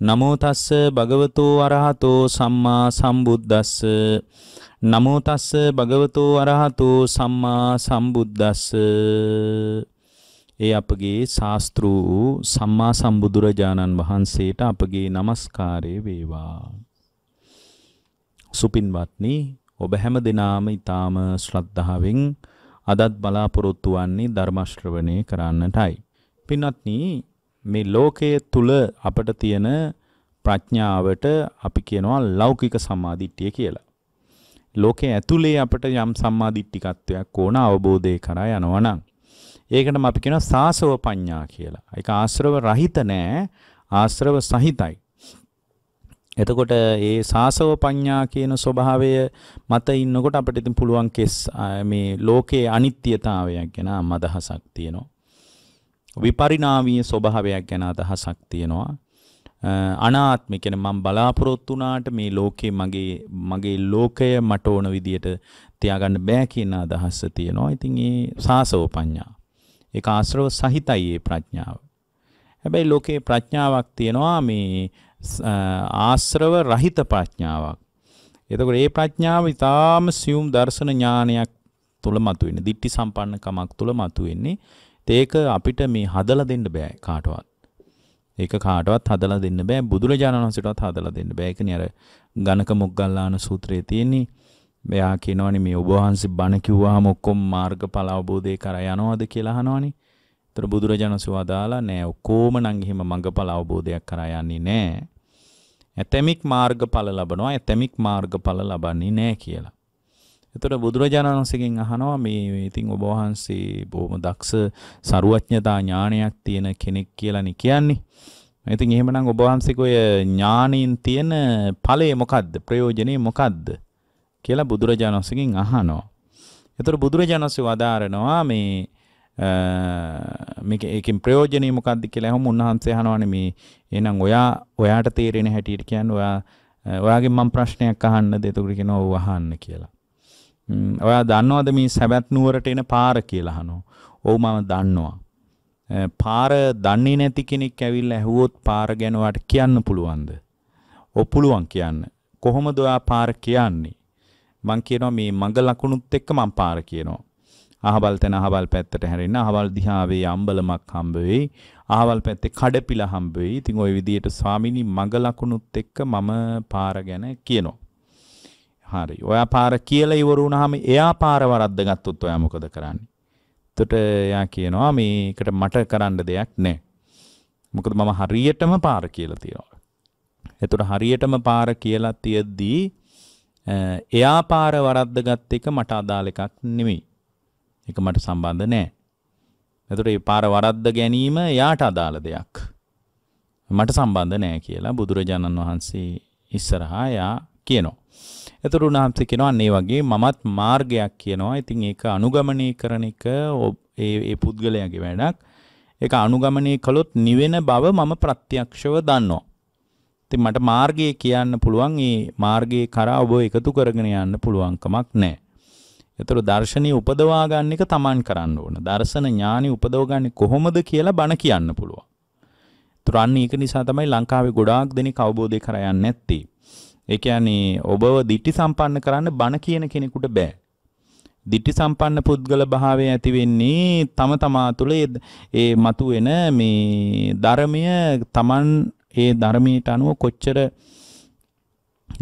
නමෝ තස්ස භගවතෝ අරහතෝ සම්මා සම්බුද්දස්ස නමෝ තස්ස භගවතෝ අරහතෝ සම්මා සම්බුද්දස්ස ඒ අපගේ ශාස්ත්‍රු සම්මා සම්බුදුරජාණන් වහන්සේට අපගේ নমස්කාරය වේවා සුපින්වත්නි ඔබ හැම දිනාම ඊ타ම ශ්‍රද්ධාවෙන් අදත් බලාපොරොත්තු වන්නේ ධර්ම ශ්‍රවණය කරන්නටයි පින්වත්නි මේ ලෝකයේ තුල අපට තියෙන ප්‍රඥාවට අපි කියනවා ලෞකික සම්මාදිට්ඨිය කියලා. ලෝකයේ ඇතුලේ අපට යම් සම්මාදිට්ඨිකත්වයක් ඕන අවබෝධය කරා යනවා නම් ඒකටම අපි කියනවා සාසව පඤ්ඤා කියලා. ඒක ආශ්‍රව රහිත නෑ ආශ්‍රව සහිතයි. එතකොට ඒ සාසව පඤ්ඤා කියන ස්වභාවය මත ඉන්නකොට අපිට ඉතින් පුළුවන් කෙස් මේ ලෝකයේ අනිත්‍යතාවයක් ගැන අදහසක් තියෙනවා. විපරිණාමීය ස්වභාවයක් ගැන අදහසක් තියෙනවා. අනාත්මය කියන මම බලාපොරොත්තු වුණාට මේ ලෝකේ මගේ මගේ ලෝකය මට ඕන විදියට තියාගන්න බෑ කියන අදහස තියෙනවා. ඉතින් ඒ සාසව පඤ්ඤා. ඒක ආශ්‍රව සහිතයි ඒ ප්‍රඥාව. හැබැයි ලෝකේ ප්‍රඥාවක් තියෙනවා මේ ආශ්‍රව රහිත ප්‍රඥාවක්. එතකොට ඒ ප්‍රඥාව ඊටාම සියුම් දර්ශන ඥානයක් තුල මතුවෙන්නේ. දිට්ටි සම්පන්නකමක් තුල මතුවෙන්නේ. ඒක අපිට මේ හදලා දෙන්න බෑ කාටවත්. ඒක කාටවත් හදලා දෙන්න බෑ බුදුරජාණන් වහන්සේටවත් හදලා දෙන්න බෑ. ඒකනේ අර ගණක මොග්ගල්ලාන සූත්‍රයේ තියෙන්නේ. මෙයා කියනවනේ මේ ඔබ වහන්සේ බණ කිව්වහම ඔක්කොම මාර්ගඵල අවබෝධය කරා යනවද කියලා අහනවනේ. ඒතර බුදුරජාණන් සුවදාලා නෑ ඔක්කොම නම් එහෙම මඟඵල අවබෝධයක් කරා යන්නේ නෑ. ඇතැමික් මාර්ගඵල ලබනවා ඇතැමික් මාර්ගඵල ලබන්නේ නෑ කියලා. එතකොට බුදුරජාණන් වහන්සේගෙන් අහනවා මේ ඉතින් ඔබ වහන්සේ බොහොම දක්ෂ ਸਰුවඥතා ඥානයක් තියෙන කෙනෙක් කියලානේ කියන්නේ. ඉතින් එහෙමනම් ඔබ වහන්සේක ඔය ඥානෙන් තියෙන ඵලය මොකද්ද? ප්‍රයෝජනේ මොකද්ද? කියලා බුදුරජාණන් වහන්සේගෙන් අහනවා. එතකොට බුදුරජාණන් වහන්සේ වදාරනවා මේ මේක ඒකෙන් ප්‍රයෝජනේ මොකද්ද කියලා හැම උන්වහන්සේ අහනවානේ මේ එහෙනම් ඔයා ඔයාට තේරෙන හැටියට කියන්නේ ඔයා ඔයාගෙන් මම ප්‍රශ්නයක් අහන්නද? එතකොට කියනවා ඔව් අහන්න කියලා. ඔයා දන්නවද මේ සැවැත් නුවරට එන පාර කියලා අහනවා. ඔව් මම දන්නවා. පාර දන්නේ නැති කෙනෙක් ඇවිල්ලා ඇහුවොත් පාර ගැන ඔයාට කියන්න පුළුවන්ද? ඔව් පුළුවන් කියන්න. කොහොමද ඔයා පාර කියන්නේ? මං කියනවා මේ මඟ ලකුණුත් එක්ක මං පාර කියනවා. අහවල් තැන අහවල් පැත්තට හැරෙන්න අහවල් දිහාවේ අම්බලමක් හම්බ වෙයි. අහවල් පැත්තේ කඩපිල හම්බ වෙයි. ඉතින් ওই විදිහට ස්වාමිනී මඟ ලකුණුත් එක්ක මම පාර ගැන කියනවා. හරි. ඔයා පාර කියලා ඉවර වුණාම එයා පාර වරද්ද ගත්තොත් ඔයා මොකද කරන්නේ? එතකොට එයා කියනවා මේකට මට කරන්න දෙයක් නැහැ. මොකද මම හරියටම පාර කියලා තියෙනවා. එතකොට හරියටම පාර කියලා තියද්දී එයා පාර වරද්ද ගත්ත එක මට අදාළ එකක් නෙමෙයි. ඒක මට සම්බන්ධ නැහැ. එතකොට මේ පාර වරද්ද ගැනීම එයාට අදාළ දෙයක්. මට සම්බන්ධ නෑ කියලා බුදුරජාණන් වහන්සේ ඉස්සරහා එයා කියනවා. එතකොට උන්වහන්සේ කියනවා අන්න ඒ වගේ මමත් මාර්ගයක් කියනවා. ඉතින් ඒක අනුගමනය කරන එක ඒ ඒ පුද්ගලයාගේ වැඩක්. ඒක අනුගමනය කළොත් නිවෙන බව මම ප්‍රත්‍යක්ෂව දන්නවා. ඉතින් මට මාර්ගය කියන්න පුළුවන්. ඒ මාර්ගයේ කරා ඔබ එකතු කරගෙන යන්න පුළුවන්කමක් නැහැ. එතකොට දර්ශනීය උපදවා ගන්න එක Taman කරන්න ඕන. දර්ශන ඥානෙ උපදව ගන්න කොහොමද කියලා බණ කියන්න පුළුවන්. තුරන්නේ ඒක නිසා තමයි ලංකාවේ ගොඩාක් දෙනෙක් අවබෝධය කරා යන්නේ නැත්තේ. ඒ කියන්නේ ඔබව දිටි සම්පන්න කරන්න බණ කියන කෙනෙකුට බෑ. දිටි සම්පන්න පුද්ගල භාවය ඇති වෙන්නේ තම තමා තුළ ඒ මතුවෙන මේ ධර්මය Taman ඒ ධර්මයට අනුව කොච්චර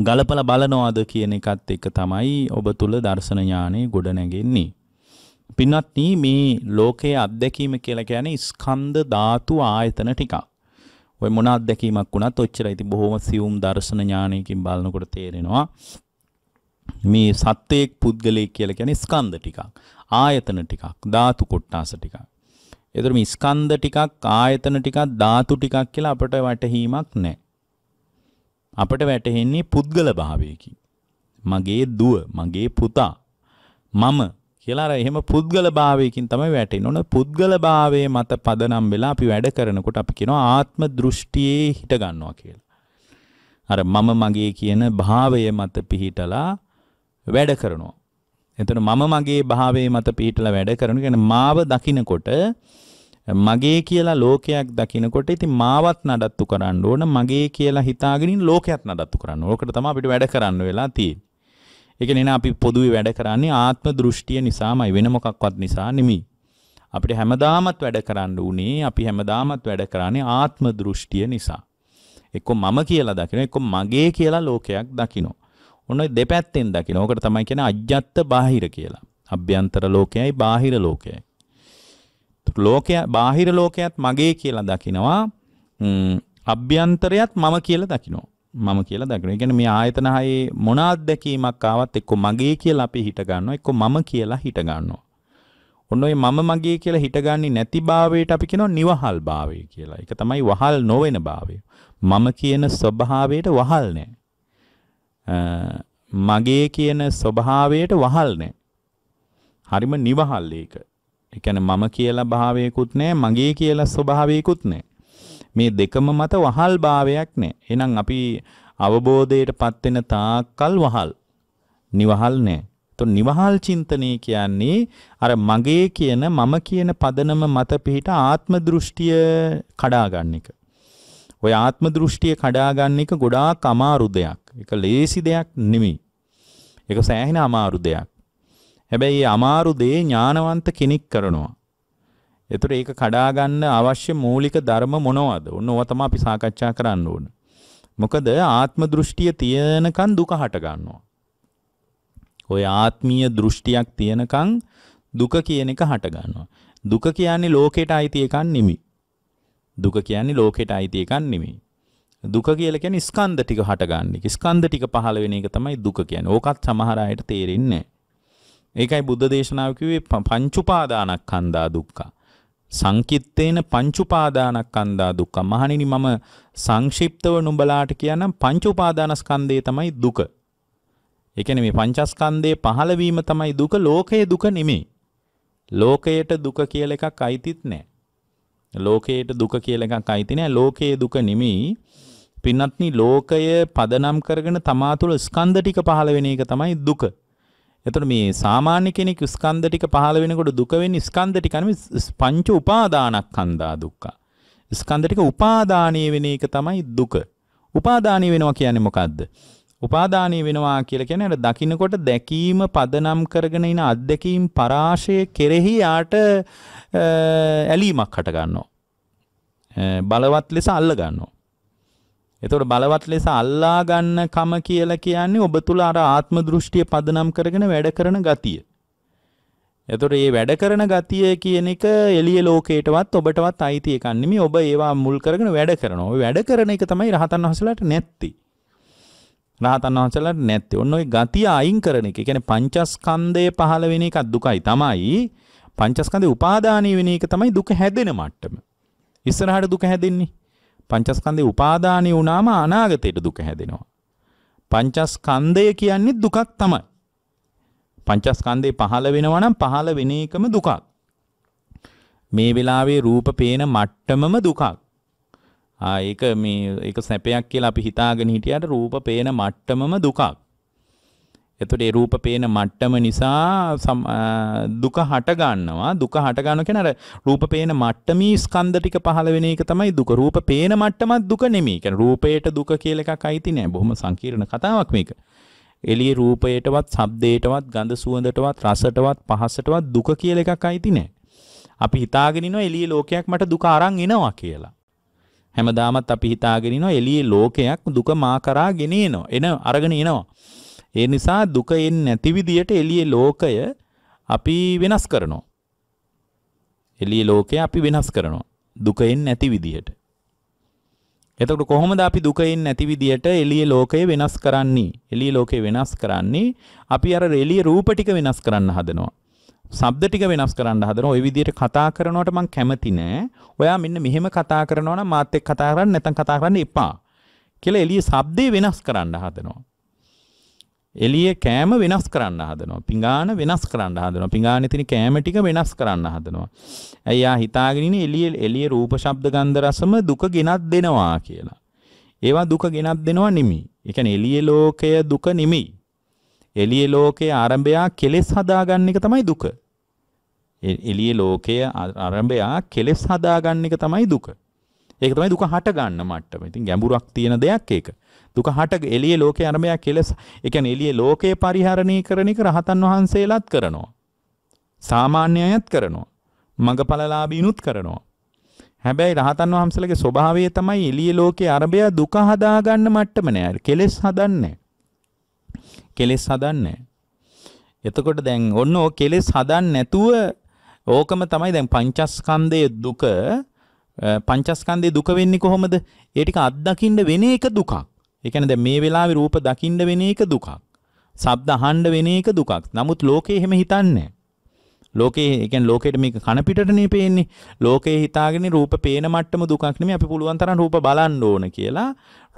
ගලපලා බලනවද කියන එකත් එක්ක තමයි ඔබ තුල දර්ශන ඥානෙ ගොඩ නැගෙන්නේ. පින්වත්නි මේ ලෝකයේ අත්දැකීම කියලා කියන්නේ ස්කන්ධ ධාතු ආයතන ටිකක්. ඔය මොන අත්දැකීමක් වුණත් ඔච්චරයි. ඉතින් බොහොම සියුම් දර්ශන ඥානයකින් බලනකොට තේරෙනවා මේ සත්වයක් පුද්ගලයෙක් කියලා කියන්නේ ස්කන්ධ ටිකක්, ආයතන ටිකක්, ධාතු කොටාස ටිකක්. ඒතර මේ ස්කන්ධ ටිකක්, ආයතන ටිකක්, ධාතු ටිකක් කියලා අපට වැටහීමක් නැහැ. අපට වැටහෙන්නේ පුද්ගල භාවයකින්. මගේ දුව, මගේ පුතා, මම කියලා අර එහෙම පුද්ගල භාවයකින් තමයි වැටෙන්නේ. ඔන්න පුද්ගල භාවයේ මත පදනම් වෙලා අපි වැඩ කරනකොට අපි කියනවා ආත්ම දෘෂ්ටියේ හිට ගන්නවා කියලා. අර මම මගේ කියන භාවය මත පිහිටලා වැඩ කරනවා. එතන මම මගේ භාවයේ මත පිහිටලා වැඩ කරන කියන්නේ මාව දකිනකොට මගේ කියලා ලෝකයක් දකිනකොට ඉතින් මාවත් නඩත්තු කරන්න ඕන මගේ කියලා හිතාගෙන ලෝකයක් නඩත්තු කරන්න ඕන. ඕකට තමයි අපිට වැඩ කරන්න වෙලා තියෙන්නේ. ඒ කියන්නේ අපි පොදුවේ වැඩ කරන්නේ ආත්ම දෘෂ්ටිය නිසාමයි වෙන මොකක්වත් නිසා නෙමෙයි. අපිට හැමදාමත් වැඩ කරන්න උනේ අපි හැමදාමත් වැඩ කරන්නේ ආත්ම දෘෂ්ටිය නිසා. එක්ක මම කියලා දකිනවා එක්ක මගේ කියලා ලෝකයක් දකිනවා. ඔන්න දෙපැත්තෙන් දකිනවා. ඕකට තමයි කියන්නේ අජ්ජත්ත බාහිර කියලා. අභ්‍යන්තර ලෝකයයි බාහිර ලෝකයයි. ලෝකය බාහිර ලෝකයත් මගේ කියලා දකිනවා අභ්‍යන්තරයත් මම කියලා දකිනවා මම කියලා දකිනවා. ඒ කියන්නේ මේ ආයතන හයේ මොන අත්දැකීමක් ආවත් එක්ක මගේ කියලා අපි හිත ගන්නවා එක්ක මම කියලා හිත ගන්නවා. ඔන්න ඔය මම මගේ කියලා හිටගන්නේ නැති භාවයට අපි කියනවා නිවහල් භාවය කියලා. ඒක තමයි වහල් නොවන භාවය. මම කියන ස්වභාවයට වහල් නැහැ. මගේ කියන ස්වභාවයට වහල් නැහැ. හරිම නිවහල් ඒක. ඒ කියන්නේ මම කියලා භාවයකුත් නැහැ, මගේ කියලා ස්වභාවයකුත් නැහැ. මේ දෙකම මත වහල් භාවයක් නැහැ. එහෙනම් අපි අවබෝධයටපත් වෙන තාක්කල් වහල්. නිවහල් නැහැ. તો නිවහල් චින්තනය කියන්නේ අර මගේ කියන මම කියන පදනම මත පිහිට ආත්ම දෘෂ්ටිය කඩා ගන්න එක. ඔය ආත්ම දෘෂ්ටිය කඩා ගන්න එක ගොඩාක් අමාරු දෙයක්. ඒක ලේසි දෙයක් නෙමෙයි. ඒක සෑහෙන අමාරු දෙයක්. හැබැයි මේ අමාරු දේ ඥානවන්ත කෙනෙක් කරනවා. එතකොට ඒක කඩා ගන්න අවශ්‍ය මූලික ධර්ම මොනවද? ඔන්න ඕවා තමයි අපි සාකච්ඡා කරන්න ඕන. මොකද ආත්ම දෘෂ්ටිය තියෙනකන් දුක හට ගන්නවා. ওই ආත්මීය දෘෂ්ටියක් තියෙනකන් දුක කියන එක හට ගන්නවා. දුක කියන්නේ ලෝකයට අයිති එකක් නෙමෙයි. දුක කියන්නේ ලෝකයට අයිති එකක් නෙමෙයි. දුක කියලා කියන්නේ ස්කන්ධ ටික හට ගන්න එක. ස්කන්ධ ටික පහළ වෙන එක තමයි දුක කියන්නේ. ඕකත් සමහර අයට තේරෙන්නේ නැහැ. ඒකයි බුද්ධ දේශනාව කිව්වේ පංච උපාදානස්කන්ධා දුක්ඛා. සංකිත්තේන පංචඋපාදානස්කන්ධා දුක්ඛ. මහණෙනි මම සංක්ෂිප්තව නුඹලාට කියනම් පංචඋපාදානස්කන්ධය තමයි දුක. ඒ කියන්නේ මේ පංචස්කන්ධයේ පහළ වීම තමයි දුක. ලෝකයේ දුක නෙමෙයි. ලෝකයට දුක කියලා එකක් අයිතිත් නැහැ. ලෝකයට දුක කියලා එකක් අයිති නැහැ. ලෝකයේ දුක නෙමෙයි. පින්වත්නි ලෝකය පදනම් කරගෙන තමා තුළ ස්කන්ධ ටික පහළ වෙන එක තමයි දුක. එතකොට මේ සාමාන්‍ය කෙනෙක් ස්කන්ධ ටික පහළ වෙනකොට දුක වෙන්නේ ස්කන්ධ ටික නෙමෙයි පංච උපාදානස්කන්ධා දුක්ඛ. ස්කන්ධ ටික උපාදානීය වෙන එක තමයි දුක. උපාදානීය වෙනවා කියන්නේ මොකද්ද? උපාදානීය වෙනවා කියලා කියන්නේ අර දකින්නකොට දැකීම පදනම් කරගෙන ඉන අත්දැකීම් පරාශය කෙරෙහි යාට ඇලීමක් හට ගන්නවා. බලවත් ලෙස අල්ල ගන්නවා. එතකොට බලවත් ලෙස අල්ලා ගන්නකම කියලා කියන්නේ ඔබ තුල අර ආත්ම දෘෂ්ටිය පදනම් කරගෙන වැඩ කරන ගතිය. එතකොට මේ වැඩ කරන ගතිය කියන එක එළිය ලෝකයටවත් ඔබටවත් අයිති එකක් නෙමෙයි. ඔබ ඒවා මුල් කරගෙන වැඩ කරනවා. ඔය වැඩ කරන එක තමයි රහතන් වහන්සේලාට නැත්තේ. රහතන් වහන්සේලාට නැත්තේ. ඔන්න ඔය ගතිය අයින් කරන එක. ඒ කියන්නේ පංචස්කන්ධයේ පහළ වෙන එකක් දුකයි තමයි. පංචස්කන්ධේ උපාදානීය වෙන එක තමයි දුක හැදෙන මට්ටම. ඉස්සරහට දුක හැදෙන්නේ පංචස්කන්ධේ උපාදානය වුණාම අනාගතයට දුක හැදෙනවා. පංචස්කන්ධය කියන්නේ දුකක් තමයි. පංචස්කන්ධේ පහළ වෙනවා නම් පහළ වෙන එකම දුකක්. මේ වෙලාවේ රූප පේන මට්ටමම දුකක්. ආ ඒක මේ ඒක සැපයක් කියලා අපි හිතාගෙන හිටියට රූප පේන මට්ටමම දුකක්. එතකොට ඒ රූප පේන මට්ටම නිසා දුක හට ගන්නවා. දුක හට ගන්න කියන අර රූප පේන මට්ටමේ ස්කන්ධ ටික පහළ වෙන එක තමයි දුක. රූප පේන මට්ටමත් දුක නෙමෙයි. කියන්නේ රූපයට දුක කියලා එකක් අයිති නෑ. බොහොම සංකීර්ණ කතාවක් මේක. එළියේ රූපයටවත්, ශබ්දයටවත්, ගඳ සුවඳටවත්, රසටවත්, පහසටවත් දුක කියලා එකක් අයිති නෑ. අපි හිතාගෙන ඉනවා එළියේ ලෝකයක් මට දුක අරන් එනවා කියලා. හැමදාමත් අපි හිතාගෙන ඉනවා එළියේ ලෝකයක් දුක මා කරා ගෙන එනවා. එන අරගෙන එනවා. ඒ නිසා දුක එන්නේ නැති විදියට එළියේ ලෝකය අපි වෙනස් කරනවා. එළියේ ලෝකය අපි වෙනස් කරනවා. දුක එන්නේ නැති විදියට. එතකොට කොහොමද අපි දුක එන්නේ නැති විදියට එළියේ ලෝකය වෙනස් කරන්නේ? එළියේ ලෝකය වෙනස් කරන්නේ අපි අර එළියේ රූප ටික වෙනස් කරන්න හදනවා. ශබ්ද ටික වෙනස් කරන්න හදනවා. ওই විදියට කතා කරනවට මං කැමති නෑ. ඔයා මෙන්න මෙහෙම කතා කරනවා නම් මාත් එක්ක කතා කරන්න නැත්නම් කතා කරන්න එපා. කියලා එළියේ ශබ්දේ වෙනස් කරන්න හදනවා. එළිය කෑම වෙනස් කරන්න හදනවා. පිඟාන වෙනස් කරන්න හදනවා. පිඟානේ තියෙන කෑම ටික වෙනස් කරන්න හදනවා. ඇයි යා හිතාගෙන ඉන්නේ එළිය එළිය රූප ශබ්ද ගන්ධ රසම දුක ගෙනත් දෙනවා කියලා. ඒවා දුක ගෙනත් දෙනවා නෙමෙයි. ඒ කියන්නේ එළිය ලෝකය දුක නෙමෙයි. එළිය ලෝකයේ ආරම්භය කෙලෙස් හදාගන්න එක තමයි දුක. එළිය ලෝකයේ ආරම්භය කෙලෙස් හදාගන්න එක තමයි දුක. ඒක තමයි දුක හට ගන්න මට්ටම. ඉතින් ගැඹුරක් තියෙන දෙයක් ඒක. දුක හට එළියේ ලෝකේ අරමයා කෙලෙස. ඒ කියන්නේ එළියේ ලෝකේ පරිහරණය කරන එක රහතන් වහන්සේලාත් කරනවා. සාමාන්‍ය අයත් කරනවා. මඟඵලලාභීනුත් කරනවා. හැබැයි රහතන් වහන්සේලගේ ස්වභාවය තමයි එළියේ ලෝකේ අරබයා දුක හදාගන්න මට්ටම නෑ. කෙලෙස් හදන්නේ. කෙලෙස් හදන්නේ. එතකොට දැන් ඔන්න ඔය කෙලෙස් හදන්නේ නැතුව ඕකම තමයි දැන් පංචස්කන්ධයේ දුක පංචස්කන්ධයේ දුක වෙන්නේ කොහොමද? ඒ ටික අත්දකින්න වෙන එක දුකක්. ඒ කියන්නේ දැන් මේ වෙලාවේ රූප දකින්න වෙන එක දුකක්. ශබ්ද අහන්න වෙන එක දුකක්. නමුත් ලෝකේ එහෙම හිතන්නේ ලෝකේ ඒ කියන්නේ ලෝකෙට මේක කන පිටටනේ පේන්නේ. ලෝකේ හිතාගෙන රූප පේන මට්ටම දුකක් නෙමෙයි අපි පුළුවන් තරම් රූප බලන්න ඕන කියලා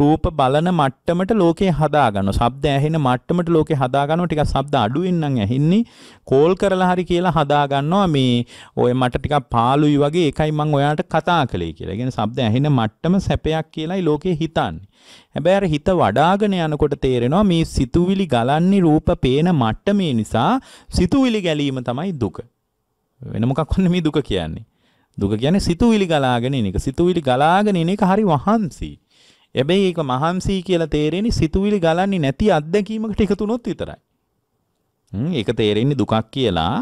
රූප බලන මට්ටමට ලෝකේ හදාගන්නවා. ශබ්ද ඇහෙන මට්ටමට ලෝකේ හදාගන්නවා. ටිකක් ශබ්ද අඩුවෙන් නම් ඇහින්නේ. කෝල් කරලා හරි කියලා හදාගන්නවා මේ ඔය මට ටිකක් පාළුයි වගේ එකයි මම ඔයාලට කතා කළේ කියලා. ඒ කියන්නේ ශබ්ද ඇහෙන මට්ටම සැපයක් කියලායි ලෝකේ හිතන්නේ. හැබැයි අර හිත වඩාගෙන යනකොට තේරෙනවා මේ සිතුවිලි ගලන්නේ රූප පේන මට්ටමේ නිසා සිතුවිලි ගැලීම තමයි දුක. වෙන මොකක් වන්නේ මේ දුක කියන්නේ? දුක කියන්නේ සිතුවිලි ගලාගෙන එන එක. සිතුවිලි ගලාගෙන එන එක හරි වහන්සි. හැබැයි ඒක මහන්සි කියලා තේරෙන්නේ සිතුවිලි ගලන්නේ නැති අත්දැකීමකට එකතු වුණොත් විතරයි. ඒක තේරෙන්නේ දුකක් කියලා.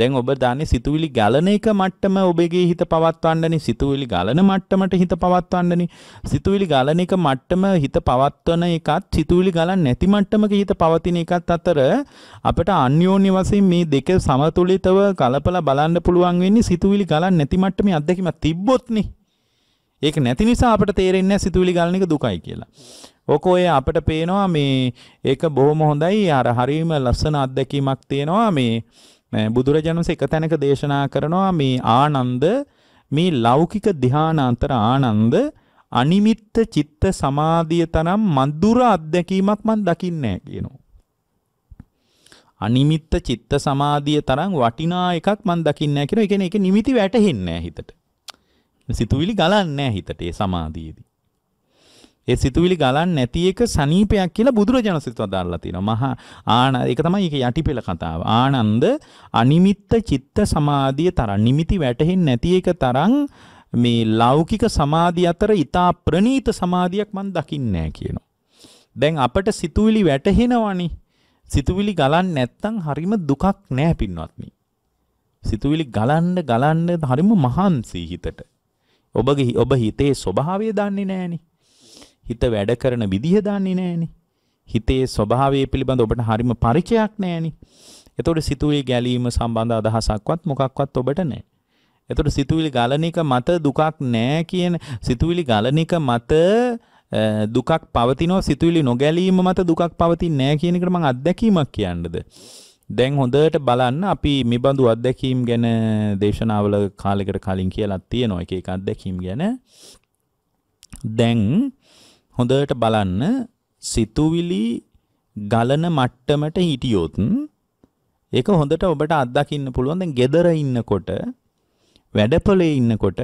දැන් ඔබ දන්නේ සිතුවිලි ගලන එක මට්ටම ඔබගේ හිත පවත්වන්නනේ. සිතුවිලි ගලන මට්ටමට හිත පවත්වන්නනේ. සිතුවිලි ගලන එක මට්ටම හිත පවත්වන එකත් සිතුවිලි ගලන්නේ නැති මට්ටමක හිත පවතින එකත් අතර අපිට අන්‍යෝන්‍ය වශයෙන් මේ දෙක සමතුලිතව කලපලා බලන්න පුළුවන් වෙන්නේ සිතුවිලි ගලන්නේ නැති මට්ටමේ අත්දැකීමක් තිබ්බොත්නේ. ඒක නැති නිසා අපට තේරෙන්නේ සිතුවිලි ගන්න එක දුකයි කියලා. ඕක ඔය අපට පේනවා මේ ඒක බොහොම හොඳයි අර හරීම ලස්සන අත්දැකීමක් තියෙනවා මේ බුදුරජාණන්සේ එක තැනක දේශනා කරනවා මේ ආනන්ද මේ ලෞකික ධ්‍යාන අතර ආනන්ද අනිමිත්ත චිත්ත සමාධිය තරම් මధుර අත්දැකීමක් මන් දකින්නේ කියනවා. අනිමිත්ත චිත්ත සමාධිය තරම් වටිනා එකක් මන් දකින්නේ නැහැ කියනවා. ඒ කියන්නේ ඒක නිමිති වැටහෙන්නේ නැහැ හිතට. සිතුවිලි ගලන්නේ හිතට ඒ සමාධියේදී. ඒ සිතුවිලි ගලන්නේ නැති එක සනීපයක් කියලා බුදුරජාණන් සිතුවා දාලා තිනවා. මහා ආන ඒක තමයි ඒක යටිපෙළ කතාව. ආනන්ද අනිමිත්ත චිත්ත සමාධිය තරම් නිමිති වැටෙන්නේ නැති එක තරම් මේ ලෞකික සමාධිය අතර ඊතා ප්‍රනීත සමාධියක් මන් දකින්නේ කියනවා. දැන් අපට සිතුවිලි වැටහෙනවනේ. සිතුවිලි ගලන්නේ නැත්තම් හරිම දුකක් නෑ පින්වත්නි. සිතුවිලි ගලන්න ගලන්න හරිම මහන්සි හිතට. ඔබගේ ඔබ හිතේ ස්වභාවය දන්නේ නෑනේ. හිත වැඩ කරන විදිහ දන්නේ නෑනේ. හිතේ ස්වභාවය පිළිබඳ ඔබට හරිම පරිචයක් නෑනේ. එතකොට සිතුවිලි ගැලීම සම්බන්ධ අදහසක්වත් මොකක්වත් ඔබට නැහැ. එතකොට සිතුවිලි ගලන එක මත දුකක් නැහැ කියන සිතුවිලි ගලන එක මත දුකක් පවතිනවා සිතුවිලි නොගැලීම මත දුකක් පවතින්නේ නැහැ කියන එකට මම අත්දැකීමක් කියන්නද? දැන් හොඳට බලන්න අපි මෙබඳු අත්දැකීම් ගැන දේශනාවල කාලෙකට කලින් කියලත් තියෙනවා එක එක අත්දැකීම් ගැන දැන් හොඳට බලන්න සිතුවිලි ගලන මට්ටමට හිටියොත් ඒක හොඳට ඔබට අත්දකින්න පුළුවන් දැන් gedara ඉන්නකොට වැඩපොලේ ඉන්නකොට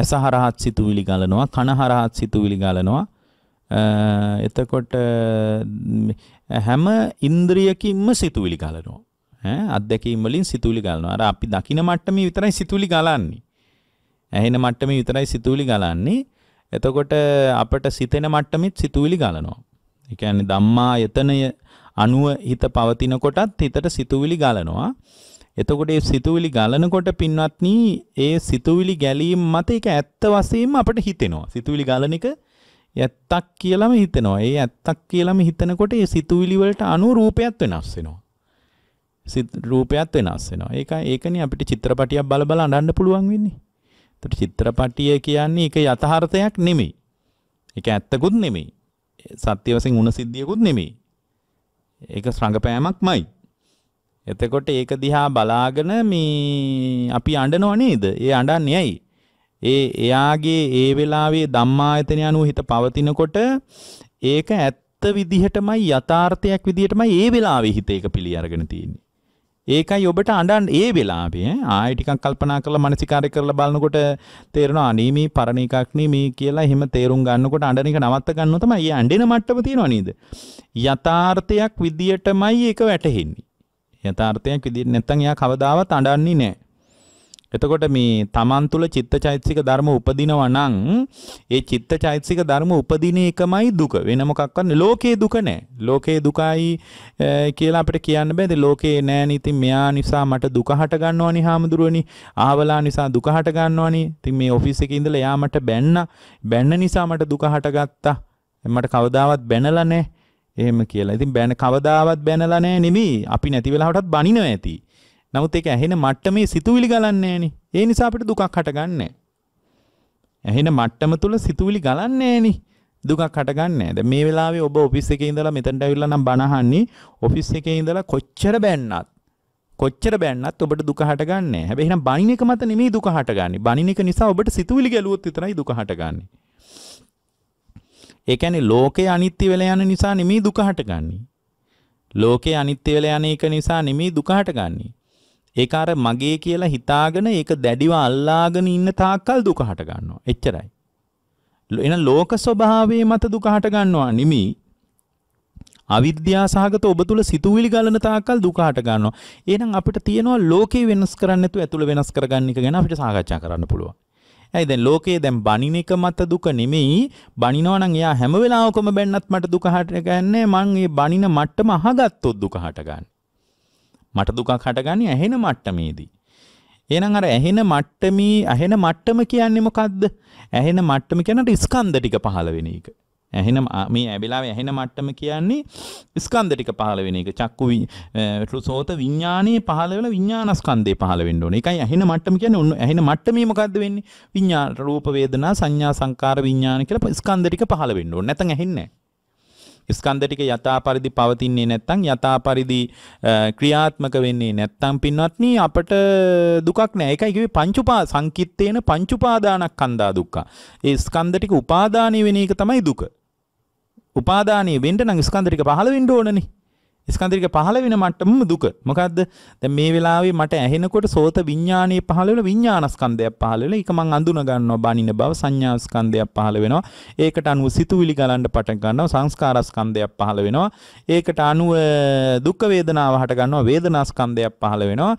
ඇස හරහත් සිතුවිලි ගලනවා කන හරහත් සිතුවිලි ගලනවා එතකොට හැම ඉන්ද්‍රියකින්ම සිතුවිලි ගලනවා. ඈ අත්දැකීම් වලින් සිතුවිලි ගලනවා. අර අපි දකින මට්ටමේ විතරයි සිතුවිලි ගලන්නේ. ඇහෙන මට්ටමේ විතරයි සිතුවිලි ගලන්නේ. එතකොට අපට සිතෙන මට්ටමෙත් සිතුවිලි ගලනවා. ඒ කියන්නේ ධම්මා යතනය අනුව හිත පවතිනකොටත් හිතට සිතුවිලි ගලනවා. එතකොට ඒ සිතුවිලි ගලනකොට පින්වත්නි ඒ සිතුවිලි ගැලීම් මත ඒක ඇත්ත වශයෙන්ම අපට හිතෙනවා. සිතුවිලි ගලන එක ඇත්තක් කියලම හිතනවා. ඒ ඇත්තක් කියලම හිතනකොට ඒ සිතුවිලි වලට අනුව රූපයත් වෙනස් වෙනවා. රූපයත් වෙනස් වෙනවා. ඒක ඒකනේ අපිට චිත්‍රපටියක් බල බල අඳන්න පුළුවන් වෙන්නේ. එතකොට චිත්‍රපටිය කියන්නේ ඒක යථාර්ථයක් නෙමෙයි. ඒක ඇත්තකුත් නෙමෙයි. සත්‍ය වශයෙන් උණ සිද්ධියකුත් නෙමෙයි. ඒක සංගපෑමක්මයි. එතකොට ඒක දිහා බලාගෙන මේ අපි අඬනව නේද? ඒ අඬන්නේ ඇයි? ඒ එයාගේ ඒ වෙලාවේ ධම්මායතන අනුව හිත පවතිනකොට ඒක ඇත්ත විදිහටමයි යථාර්ථයක් විදිහටමයි ඒ වෙලාවේ හිත ඒක පිළි අරගෙන තියෙන්නේ. ඒකයි ඔබට අඩන් ඒ වෙලාවේ ආය ටිකක් කල්පනා කරලා මනසිකාරය කරලා බලනකොට තේරෙනවා අනේ මේ පරණ එකක් නේ මේ කියලා එහෙම තේරුම් ගන්නකොට අඬන එක නවත්ත ගන්නව තමයි. ඒ අඬෙන මට්ටම තියෙනවා නේද? යථාර්ථයක් විදියටමයි ඒක වැටහෙන්නේ. යථාර්ථයක් විදියට නැත්තම් එයා කවදාවත් අඬන්නේ නැහැ. එතකොට මේ තමන් තුළ චිත්ත චෛතසික ධර්ම උපදිනවා නම් ඒ චිත්ත චෛතසික ධර්ම උපදින එකමයි දුක වෙන මොකක්වත් නෑ ලෝකේ දුක නෑ ලෝකේ දුකයි කියලා අපිට කියන්න බෑද ලෝකේ නෑනේ ඉතින් මෙයා නිසා මට දුක හට ගන්නවනේ හාමුදුරුවනි ආවලා නිසා දුක හට ගන්නවනේ ඉතින් මේ ඔෆිස් එකේ ඉඳලා එයා මට බැන්නා බැන්න නිසා මට දුක හටගත්තා මට කවදාවත් බැනලා නෑ එහෙම කියලා ඉතින් බැන කවදාවත් බැනලා නෑ නෙමෙයි අපි නැති වෙලාවටත් බනිනවා ඇති නමුත් ඒක ඇහෙන මට්ටමේ සිතුවිලි ගලන්නේ නෑනේ. ඒ නිසා අපිට දුකක් හටගන්නේ ඇහෙන මට්ටම තුල සිතුවිලි ගලන්නේ නෑනේ. දුකක් හටගන්නේ නෑ. මේ වෙලාවේ ඔබ ඔෆිස් එකේ ඉඳලා මෙතනට ඇවිල්ලා නම් බණ අහන්නේ ඔෆිස් එකේ ඉඳලා කොච්චර බැන්නත් කොච්චර බැන්නත් ඔබට දුක හටගන්නේ. හැබැයි එහෙනම් බණින එක මත නෙමෙයි දුක හටගන්නේ. බණින එක නිසා ඔබට සිතුවිලි ගැලුවොත් විතරයි දුක හටගන්නේ. ඒ කියන්නේ ලෝකේ අනිත්‍ය වෙලා යන නිසා නෙමෙයි දුක හටගන්නේ. ලෝකේ අනිත්‍ය වෙලා යන එක නිසා නෙමෙයි දුක හටගන්නේ. ඒක අර මගේ කියලා හිතාගෙන ඒක දැඩිව අල්ලාගෙන ඉන්න තාක්කල් දුක හට ගන්නවා. එච්චරයි. එන ලෝක ස්වභාවයේ මත දුක හට ගන්නවා නිමි. අවිද්‍යා සහගත ඔබ තුල සිතුවිලි ගලන තාක්කල් දුක හට ගන්නවා. එහෙනම් අපිට තියෙනවා ලෝකේ වෙනස් කරන්න නැතුව ඇතුළ වෙනස් කරගන්න එක ගැන අපිට සාකච්ඡා කරන්න පුළුවන්. ඇයි දැන් ලෝකේ දැන් බණින එක මත දුක නෙමෙයි. බණිනවා නම් එයා හැම වෙලාවකම බැන්නත් මට දුක හට ගන්නෑ. මං ඒ බණින මට්ටම අහගත්තොත් දුක හට ගන්නවා. මට දුකක් හටගන්නේ ඇහෙන මට්ටමේදී. එහෙනම් අර ඇහෙන මට්ටමේ ඇහෙන මට්ටම කියන්නේ මොකද්ද? ඇහෙන මට්ටම කියන්නේ ස්කන්ධ ටික පහළ වෙන එක. ඇහෙන මේ ඇබිලාවේ ඇහෙන මට්ටම කියන්නේ ස්කන්ධ ටික පහළ වෙන එක. චක්කු සෝත විඥානයේ පහළ වෙන විඥානස්කන්ධේ පහළ වෙන්න ඕනේ. ඒකයි ඇහෙන මට්ටම කියන්නේ ඔන්න ඇහෙන මට්ටමේ මොකද්ද වෙන්නේ? විඥාන රූප වේදනා සංඥා සංකාර විඥාන කියලා ස්කන්ධ ටික පහළ වෙන්න ඕනේ. නැත්නම් ඇහෙන්නේ නැහැ. ස්කන්ධ ටික යථා පරිදි පවතින්නේ නැත්නම් යථා පරිදි ක්‍රියාත්මක වෙන්නේ නැත්නම් පින්වත්නි අපට දුකක් නෑ. ඒකයි කිව්වේ පංචඋපා සංකිට්ඨේන පංචඋපාදානස්කන්ධා දුක්ඛ. ඒ ස්කන්ධ ටික උපාදානීය වෙන එක තමයි දුක. උපාදානීය වෙන්න නම් ස්කන්ධ ටික පහළ වෙන්න ඕනනේ. ස්කන්දිරික පහළ වෙන මට්ටම දුක මොකක්ද දැන් මේ වෙලාවේ මට ඇහෙනකොට සෝත විඥානයේ පහළ වෙන විඥානස්කන්ධයක් පහළ වෙලා ඒක මං අඳුන ගන්නවා බානින බව සංඥාස්කන්ධයක් පහළ වෙනවා ඒකට අනුව සිතුවිලි ගලන්න පටන් ගන්නවා සංස්කාරස්කන්ධයක් පහළ වෙනවා ඒකට අනුව දුක් වේදනාව හට ගන්නවා වේදනාස්කන්ධයක් පහළ වෙනවා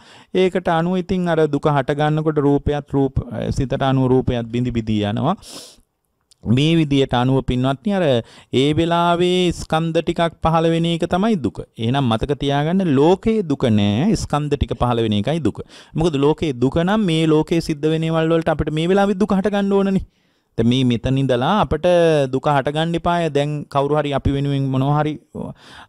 ඒකට අනුව ඉතින් අර දුක හට ගන්නකොට රූපයත් රූප සිතට අනුව රූපයත් බිඳි බිඳී යනවා මේ විදියට අනුව පින්වත්නි අර ඒ වෙලාවේ ස්කන්ධ ටිකක් පහළ වෙන එක තමයි දුක. එහෙනම් මතක තියාගන්න ලෝකේ දුක නෑ ස්කන්ධ ටික පහළ වෙන එකයි දුක. මොකද ලෝකේ දුක නම් මේ ලෝකේ සිද්ධ වෙන ඒවල් වලට අපිට මේ වෙලාවේ දුක හට ගන්න ඕනනේ. මේ මෙතනිදලා අපට දුක හටගණ්ඩිපාය දැන් කවරුහරි අපි වෙනුවෙන් මොනොහරි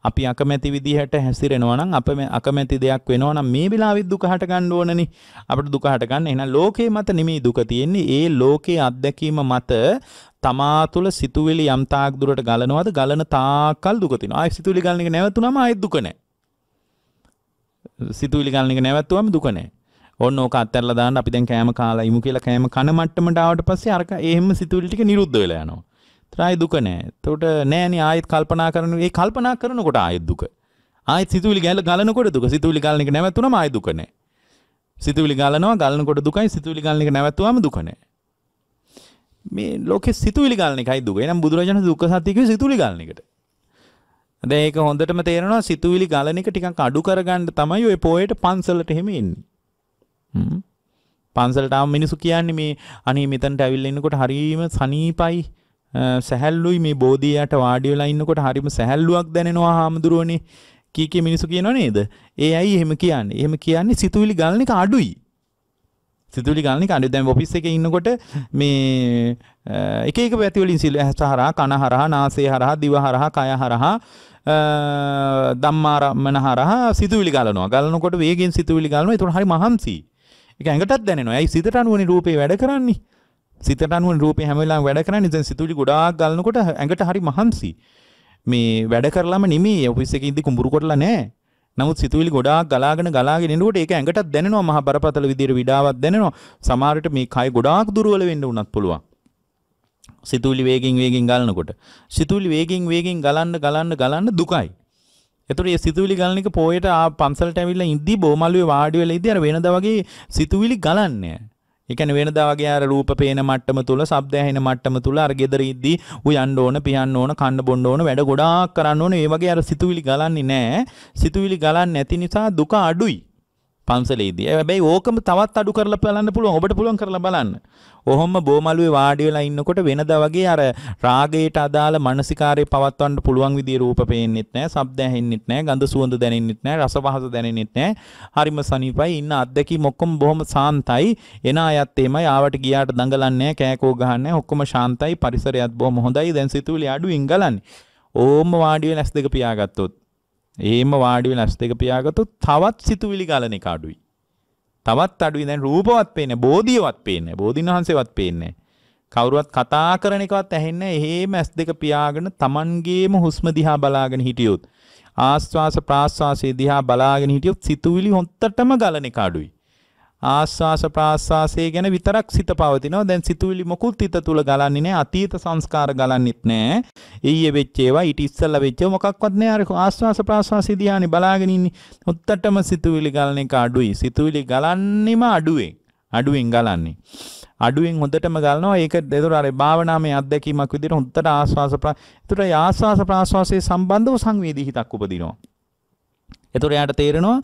අපි අකමැති විදිහට හැසිරෙනවනම් අප මේ අකමැති දෙයක් වෙනවනම් මේ වෙලාවෙත් දුක හටගන්න ඕනනි අපට දුක හටගන්න එහෙනම් ලෝකේ මත නෙමෙයි දුක තියෙන්නේ ඒ ලෝකේ අත්දැකීම මත තමා තුළ සිතුවිලි යම් තාක් දුරට ගලනවද ගලන තාක්කල් දුක තියෙනවා ආයෙ සිතුවිලි ගලන එක නැවතුනම ආයෙත් දුක නැහැ සිතුවිලි ගලන එක නැවතුවම දුක නැහැ ඕන්න ඕක අත්තරලා දාන්න අපි දැන් කෑම කාලා ඉමු කියලා කෑම කන මට්ටමට ආවට පස්සේ අරක එහෙම සිතුවිලි ටික නිරුද්ධ වෙලා යනවා. තරයි දුක නෑ. එතකොට නෑනේ ආයෙත් කල්පනා කරන ඒ කල්පනා කරනකොට ආයෙත් දුක. ආයෙත් සිතුවිලි ගැල ගලනකොට දුක. සිතුවිලි ගලන එක නැවතුනම ආයෙත් දුක නෑ. සිතුවිලි ගලනවා ගලනකොට දුකයි සිතුවිලි ගලන එක නැවතුවම දුක නෑ. මේ ලෝකෙ සිතුවිලි ගලන එකයි දුක. එනම් බුදුරජාණන් දුක්ඛ සත්‍ය කිව්වේ සිතුවිලි ගලන එකට. දැන් ඒක හොඳටම තේරෙනවා සිතුවිලි ගලන එක ටිකක් අඩු කරගන්න තමයි ඔය පොයේට පන්සලට එහෙම එන්නේ. පන්සලටාව මිනිසු කියන්නේ මේ අනේ මෙතන්ට ඇවිල්ලන්නකොට හරීම සනීපයි සැහැල්ලුයි මේ බෝධීයට වාඩියලා ඉන්නකොට හරිම සැහැල්ලුවක් දැනෙනවා හාමුදුරුවනේ කීක මිනිසු කියනව නේද ඒ ඇයි එහෙම කියන්න එහෙම කියන්නේ සිතුවිලි ගල්නික අඩුයි සිතුලි ගලනික අඩු දැම් ඔපිස් එක ඉන්නකොට මේ එක එක පැතිවලින් සිල් ඇස හරහා කන හරහා නාසේ හරහා දිව හරහා කය හරහා දම්මාරම්මන හරහා සිතුවිලි ගලනවා ගලනකොට වේගෙන් සිතුවිලි ගලනවා තුර හරි මහන්සී ඒක ඇඟටත් දැනෙනවා. ඇයි සිතට අනුවනේ රූපේ වැඩ කරන්නේ? සිතට අනුවනේ රූපේ හැම වෙලාවෙම වැඩ කරන්නේ. දැන් සිතුවිලි ගොඩාක් ගලනකොට ඇඟට හරි මහන්සි. මේ වැඩ කරලම නෙමෙයි ඔෆිස් එකේ ඉඳි කුඹුරු කොටලා නැහැ. නමුත් සිතුවිලි ගොඩාක් ගලාගෙන ගලාගෙන එනකොට ඒක ඇඟටත් දැනෙනවා මහ බරපතල විදියට විඩාවක් දැනෙනවා. සමහර විට මේ කය ගොඩාක් දුර්වල වෙන්න උනත් පුළුවන්. සිතුවිලි වේගෙන් වේගෙන් ගලනකොට සිතුවිලි වේගෙන් වේගෙන් ගලන්න ගලන්න ගලන්න දුකයි. එතුට සිතුවිලි ගලනික පෝයට පන්සල්ට ඇවිල්ල ඉදදි බෝමල්ලුවේ වාඩිවෙල ඉදිර වෙනද වගේ සිතුවිලි ගලන්නේ. එකන වෙනදාගේ අර රූප පේන මට්ටම තුළ සබ්දයහන මට්ටම තුළ අර්ගෙදර ඉද්දී උයන්ඩ ඕන පියන්න ඕන කණ්ඩ බොන්ඩ ඕන වැඩ ගොඩාක් කරන්න ඕන ඒවගේ අර සිතුවිලි ගලන්නේ නෑ සිතුවිලි ගලන්න නැති නිසා දුක අඩුයි. පන්සලේදී. හැබැයි ඕකම තවත් අඩු කරලා බලන්න පුළුවන්. ඔබට පුළුවන් කරලා බලන්න. ඔහොම බෝමලුවේ වාඩි වෙලා ඉන්නකොට වෙනදා වගේ අර රාගයට අදාළ මානසිකාරය පවත්වන්න පුළුවන් විදිහේ රූප පේන්නෙත් නැහැ, ශබ්ද ඇහෙන්නෙත් නැහැ, ගඳ සුවඳ දැනෙන්නෙත් නැහැ, රස පහස දැනෙන්නෙත් නැහැ. හරිම සනීපයි. ඉන්න අත්දැකීම් ඔක්කොම බොහොම සාන්තයි. එන අයත් එහෙමයි. ආවට ගියාට දඟලන්නේ නැහැ, කෑකෝ ගහන්නේ නැහැ. ඔක්කොම ශාන්තයි. පරිසරයත් බොහොම හොඳයි. දැන් සිතුවිලි අඩුවෙන් ගලන්නේ. ඕම වාඩි වෙලා S2 පියාගත්තොත් එහෙම වාඩි වෙලා S2 පියාගත්තොත් තවත් සිතුවිලි ගලන එක අඩුයි. තවත් අඩුයි දැන් රූපවත් පේන්නේ බෝධියවත් පේන්නේ බෝධින් වහන්සේවත් පේන්නේ කවුරුවත් කතා කරන එකවත් ඇහෙන්නේ එහෙම ඇස් දෙක පියාගෙන Tamanගේම හුස්ම දිහා බලාගෙන හිටියොත් ආස්වාස ප්‍රාස්වාසයේ දිහා බලාගෙන හිටියොත් සිතුවිලි හොත්තටම ගලන එක අඩුයි ආස්වාස ප්‍රාස්වාසය ගැන විතරක් සිත පවතිනවා. දැන් සිතුවිලි මොකුත් හිත තුල ගලන්නේ නැහැ. අතීත සංස්කාර ගලන්නේත් නැහැ. ඊයේ වෙච්ච ඒවා ඊට ඉස්සෙල්ලා වෙච්ච මොකක්වත් නැහැ. අර ආස්වාස ප්‍රාස්වාසය දිහානේ බලාගෙන ඉන්නේ. ඔත්තටම සිතුවිලි ගලන එක අඩුයි. සිතුවිලි ගලන්නේම අඩුවෙන්. අඩුවෙන් ගලන්නේ. අඩුවෙන් හොඳටම ගන්නවා ඒක එතකොට අර භාවනාවේ අත්දැකීමක් විදිහට හොඳට ආස්වාස ප්‍රා එතකොට ආස්වාස ප්‍රාස්වාසයේ සම්බන්ධව සංවේදී හිතක් උපදිනවා එතකොට එයාට තේරෙනවා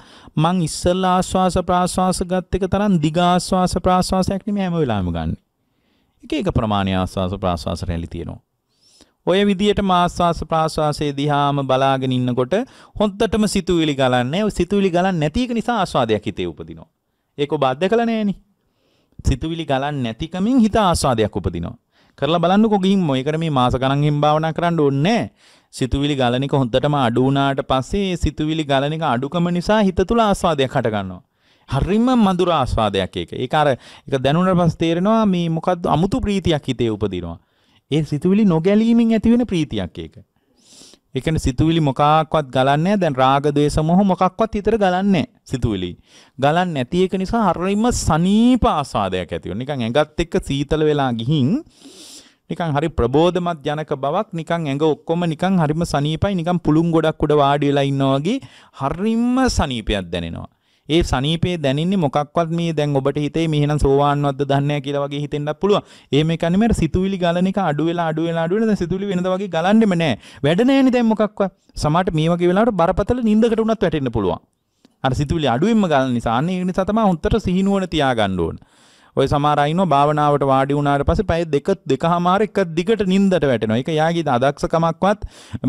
මං ඉස්සෙල්ලා ආස්වාස ප්‍රාස්වාස ගත් එක තරම් දිග ආස්වාස ප්‍රාස්වාසයක් නෙමෙයි හැම වෙලාවෙම ගන්න. එක එක ප්‍රමාණය ආස්වාස ප්‍රාස්වාස රැලි තියෙනවා. ඔය විදියට මාස්වාස ප්‍රාශ්වාසය දිහාම බලාගෙන ඉන්නකොට හොද්දටම සිතුවිලි ගලන්නේ ඔය සිතුවිලි ගලන්නේ නැති එක නිසා ආස්වාදයක් හිතේ උපදිනවා. ඒක ඔබ අත්දකලා නෑනේ. සිතුවිලි ගලන්නේ නැතිකමින් හිත ආස්වාදයක් උපදිනවා. කරලා බලන්නකෝ ගිහින් මොයකට මේ මාස ගණන් හිම් භාවනා කරන්න ඕනේ සිතුවිලි ගලන එක හොඳටම අඩු වුණාට පස්සේ සිතුවිලි ගලන එක අඩුකම නිසා හිත තුල ආස්වාදයක් හටගන්නවා. හරිම මధుර ආස්වාදයක් ඒක. ඒක අර ඒක දැනුණාට පස්සේ තේරෙනවා මේ මොකද්ද අමුතු ප්‍රීතියක් හිතේ උපදිනවා. ඒ සිතුවිලි නොගැලීමෙන් ඇතිවෙන ප්‍රීතියක් ඒක. ඒ කියන්නේ සිතුවිලි මොකක්වත් ගලන්නේ දැන් රාග ద్వේස මොහ මොකක්වත් හිතට ගලන්නේ සිතුවිලි. ගලන්නේ නැති එක නිසා හරිම සනීප ආස්වාදයක් ඇති වෙනවා. නිකන් ඇඟත් එක්ක සීතල වෙලා ගිහින් නිකන් හරි ප්‍රබෝධමත් ජනක බවක් නිකන් ඇඟ ඔක්කොම නිකන් හරිම සනීපයි නිකන් පුළුන් ගොඩක් උඩ වාඩි වෙලා ඉන්නවා වගේ හරිම සනීපයක් දැනෙනවා. ඒ සනීපේ දැනින්නේ මොකක්වත් මේ දැන් ඔබට හිතේ මෙහෙනම් සෝවාන්වත්ද දන්නේ කියලා වගේ හිතෙන්නත් පුළුවන්. ඒ මේකන්නේ මට සිතුවිලි ගලන එක අඩු වෙලා අඩු වෙලා අඩු වෙලා දැන් සිතුවිලි වෙනද වගේ ගලන්නෙම නෑ. වැඩ නෑනේ දැන් මොකක්වත්. සමහරට මේ වගේ වෙලාවට බරපතල නිින්දකට උනත් වැටෙන්න පුළුවන්. අර සිතුවිලි අඩුවෙන්ම ගලන නිසා අන්න ඒ නිසා තමයි හොන්තර සිහිනුවන තියාගන්න ඕනේ. ඔය සමහර අය ඉන්නවා භාවනාවට වාඩි වුණාට පස්සේ පැය දෙක දෙකමාර එක දිගට නිින්දට වැටෙනවා. ඒක යාගේ අදක්ෂකමක්වත්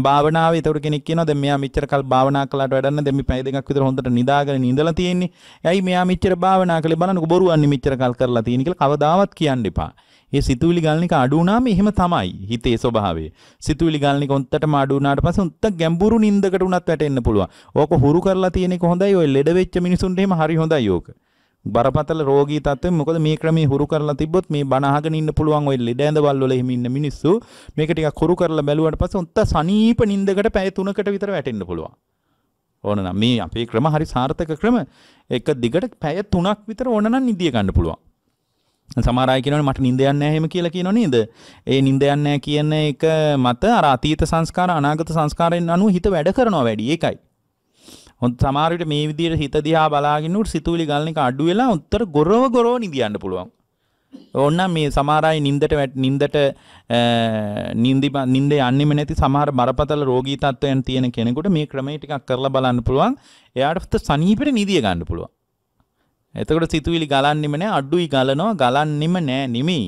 භාවනාවේ ඒතර කෙනෙක් කියනවා දැන් මෙයා මෙච්චර කල් භාවනා කළාට වැඩක් නැහැ. දැන් මේ පැය දෙකක් විතර හොඳට නිදාගෙන ඉඳලා තියෙන්නේ. ඇයි මෙයා මෙච්චර භාවනා කළේ බලන්නකෝ බොරුවන්නේ මෙච්චර කල් කරලා තියෙන කියලා කවදාවත් කියන්න එපා. ඒ සිතුවිලි ගලනික අඩු වුණාම එහෙම තමයි හිතේ ස්වභාවය. සිතුවිලි ගලනික උන්ටටම අඩු වුණාට පස්සේ උන්ට ගැඹුරු නිින්දකට උනත් වැටෙන්න පුළුවන්. ඕක හුරු කරලා තියෙන එක හොඳයි. ඔය ලෙඩ වෙච්ච මිනිසුන්ට එහෙම හරි හොඳයි ඕක. බරපතල රෝගී තත්ත්වෙන් මොකද මේ ක්‍රමේ හුරු කරලා තිබ්බොත් මේ බණ අහගෙන ඉන්න පුළුවන් ඔය ලෙඩ ඇඳවල් වල එහෙම ඉන්න මිනිස්සු මේක ටිකක් හුරු කරලා බැලුවට පස්සේ උන්ට සනීප නිින්දකට පැය 3කට විතර වැටෙන්න පුළුවන්. ඕන නම් මේ අපේ ක්‍රම හරි සාර්ථක ක්‍රම. එක දිගට පැය 3ක් විතර ඕන නම් නිදිය ගන්න පුළුවන්. සමාරය කියනවනේ මට නිින්ද යන්නේ නැහැ එහෙම කියලා කියනෝ නේද? ඒ නිින්ද යන්නේ නැහැ කියන එක මත අර අතීත සංස්කාර අනාගත සංස්කාරයන් අනුව හිත වැඩ කරනවා වැඩි. ඒකයි. හොත් සමාරට මේ විදියට හිත දිහා බලාගෙනුට සිතුවිලි ගලන එක අඩු වෙලා උත්තර ගොරව ගොරව නිදියන්න පුළුවන්. ඕන්න මේ සමාරයි නින්දට වැට නින්දට නිින්දි නින්ද යන්නෙම නැති සමහර බරපතල රෝගී තත්ත්වයන් තියෙන කෙනෙකුට මේ ක්‍රමය ටිකක් කරලා බලන්න පුළුවන්. එයාට සනීපෙට නිදිය ගන්න පුළුවන්. එතකොට සිතුවිලි ගලන්නෙම නෑ අඩුයි ගලනවා ගලන්නෙම නෑ නෙමෙයි.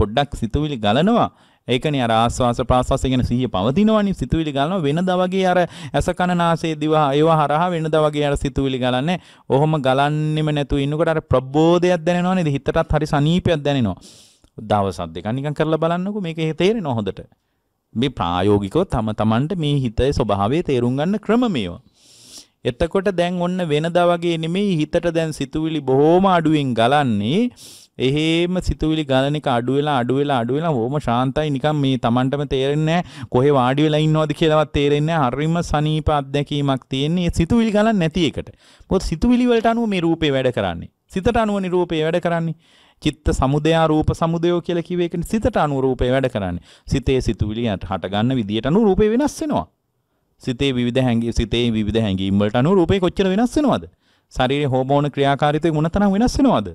පොඩ්ඩක් සිතුවිලි ගලනවා ඒකන අර ආස්වාස ප්‍රාසස ගැන සිහිය පවතිනවනි සිතුවිලි ගලන වෙනද වගේ අර ඇස කන නාසය දිව ඒවා හරහා වෙනද වගේ අර සිතුවිලි ගලන්නේ ඔහොම ගලන්නෙම නැතු ඉන්නකොට අර ප්‍රබෝධයක් දැනෙනවා නේද හිතටත් හරි සනීපයක් දැනෙනවා දවසක් දෙකක් නිකන් කරලා බලන්නකෝ මේක තේරෙනවා හොඳට මේ ප්‍රායෝගිකව තම තමන්ට මේ හිතේ ස්වභාවය තේරුම් ගන්න ක්‍රම මේවා එතකොට දැන් ඔන්න වෙනදා වගේ නෙමෙයි හිතට දැන් සිතුවිලි බොහොම අඩුවෙන් ගලන්නේ එහෙම සිතුවිලි ගලන එක අඩු වෙලා අඩු වෙලා අඩු වෙලා ඕම ශාන්තයි නිකන් මේ Tamanටම තේරෙන්නේ නැහැ කොහේ වාඩි වෙලා ඉන්නවද කියලාවත් තේරෙන්නේ නැහැ හරිම සනීප අත්දැකීමක් තියෙන්නේ ඒ සිතුවිලි ගලන්නේ නැති එකට මොකද සිතුවිලි වලට අනුව මේ රූපේ වැඩ කරන්නේ සිතට අනුවනේ රූපේ වැඩ කරන්නේ චිත්ත සමුදයා රූප සමුදයෝ කියලා කිව්ව එකනේ සිතට අනුව රූපේ වැඩ කරන්නේ සිතේ සිතුවිලි හට ගන්න විදියට අනුව රූපේ වෙනස් වෙනවා සිතේ විවිධ හැඟීම් සිතේ විවිධ හැඟීම් වලට අනුව රූපේ කොච්චර වෙනස් වෙනවද ශරීරයේ හෝමෝන ක්‍රියාකාරීත්වය මොනතරම් වෙනස් වෙනවද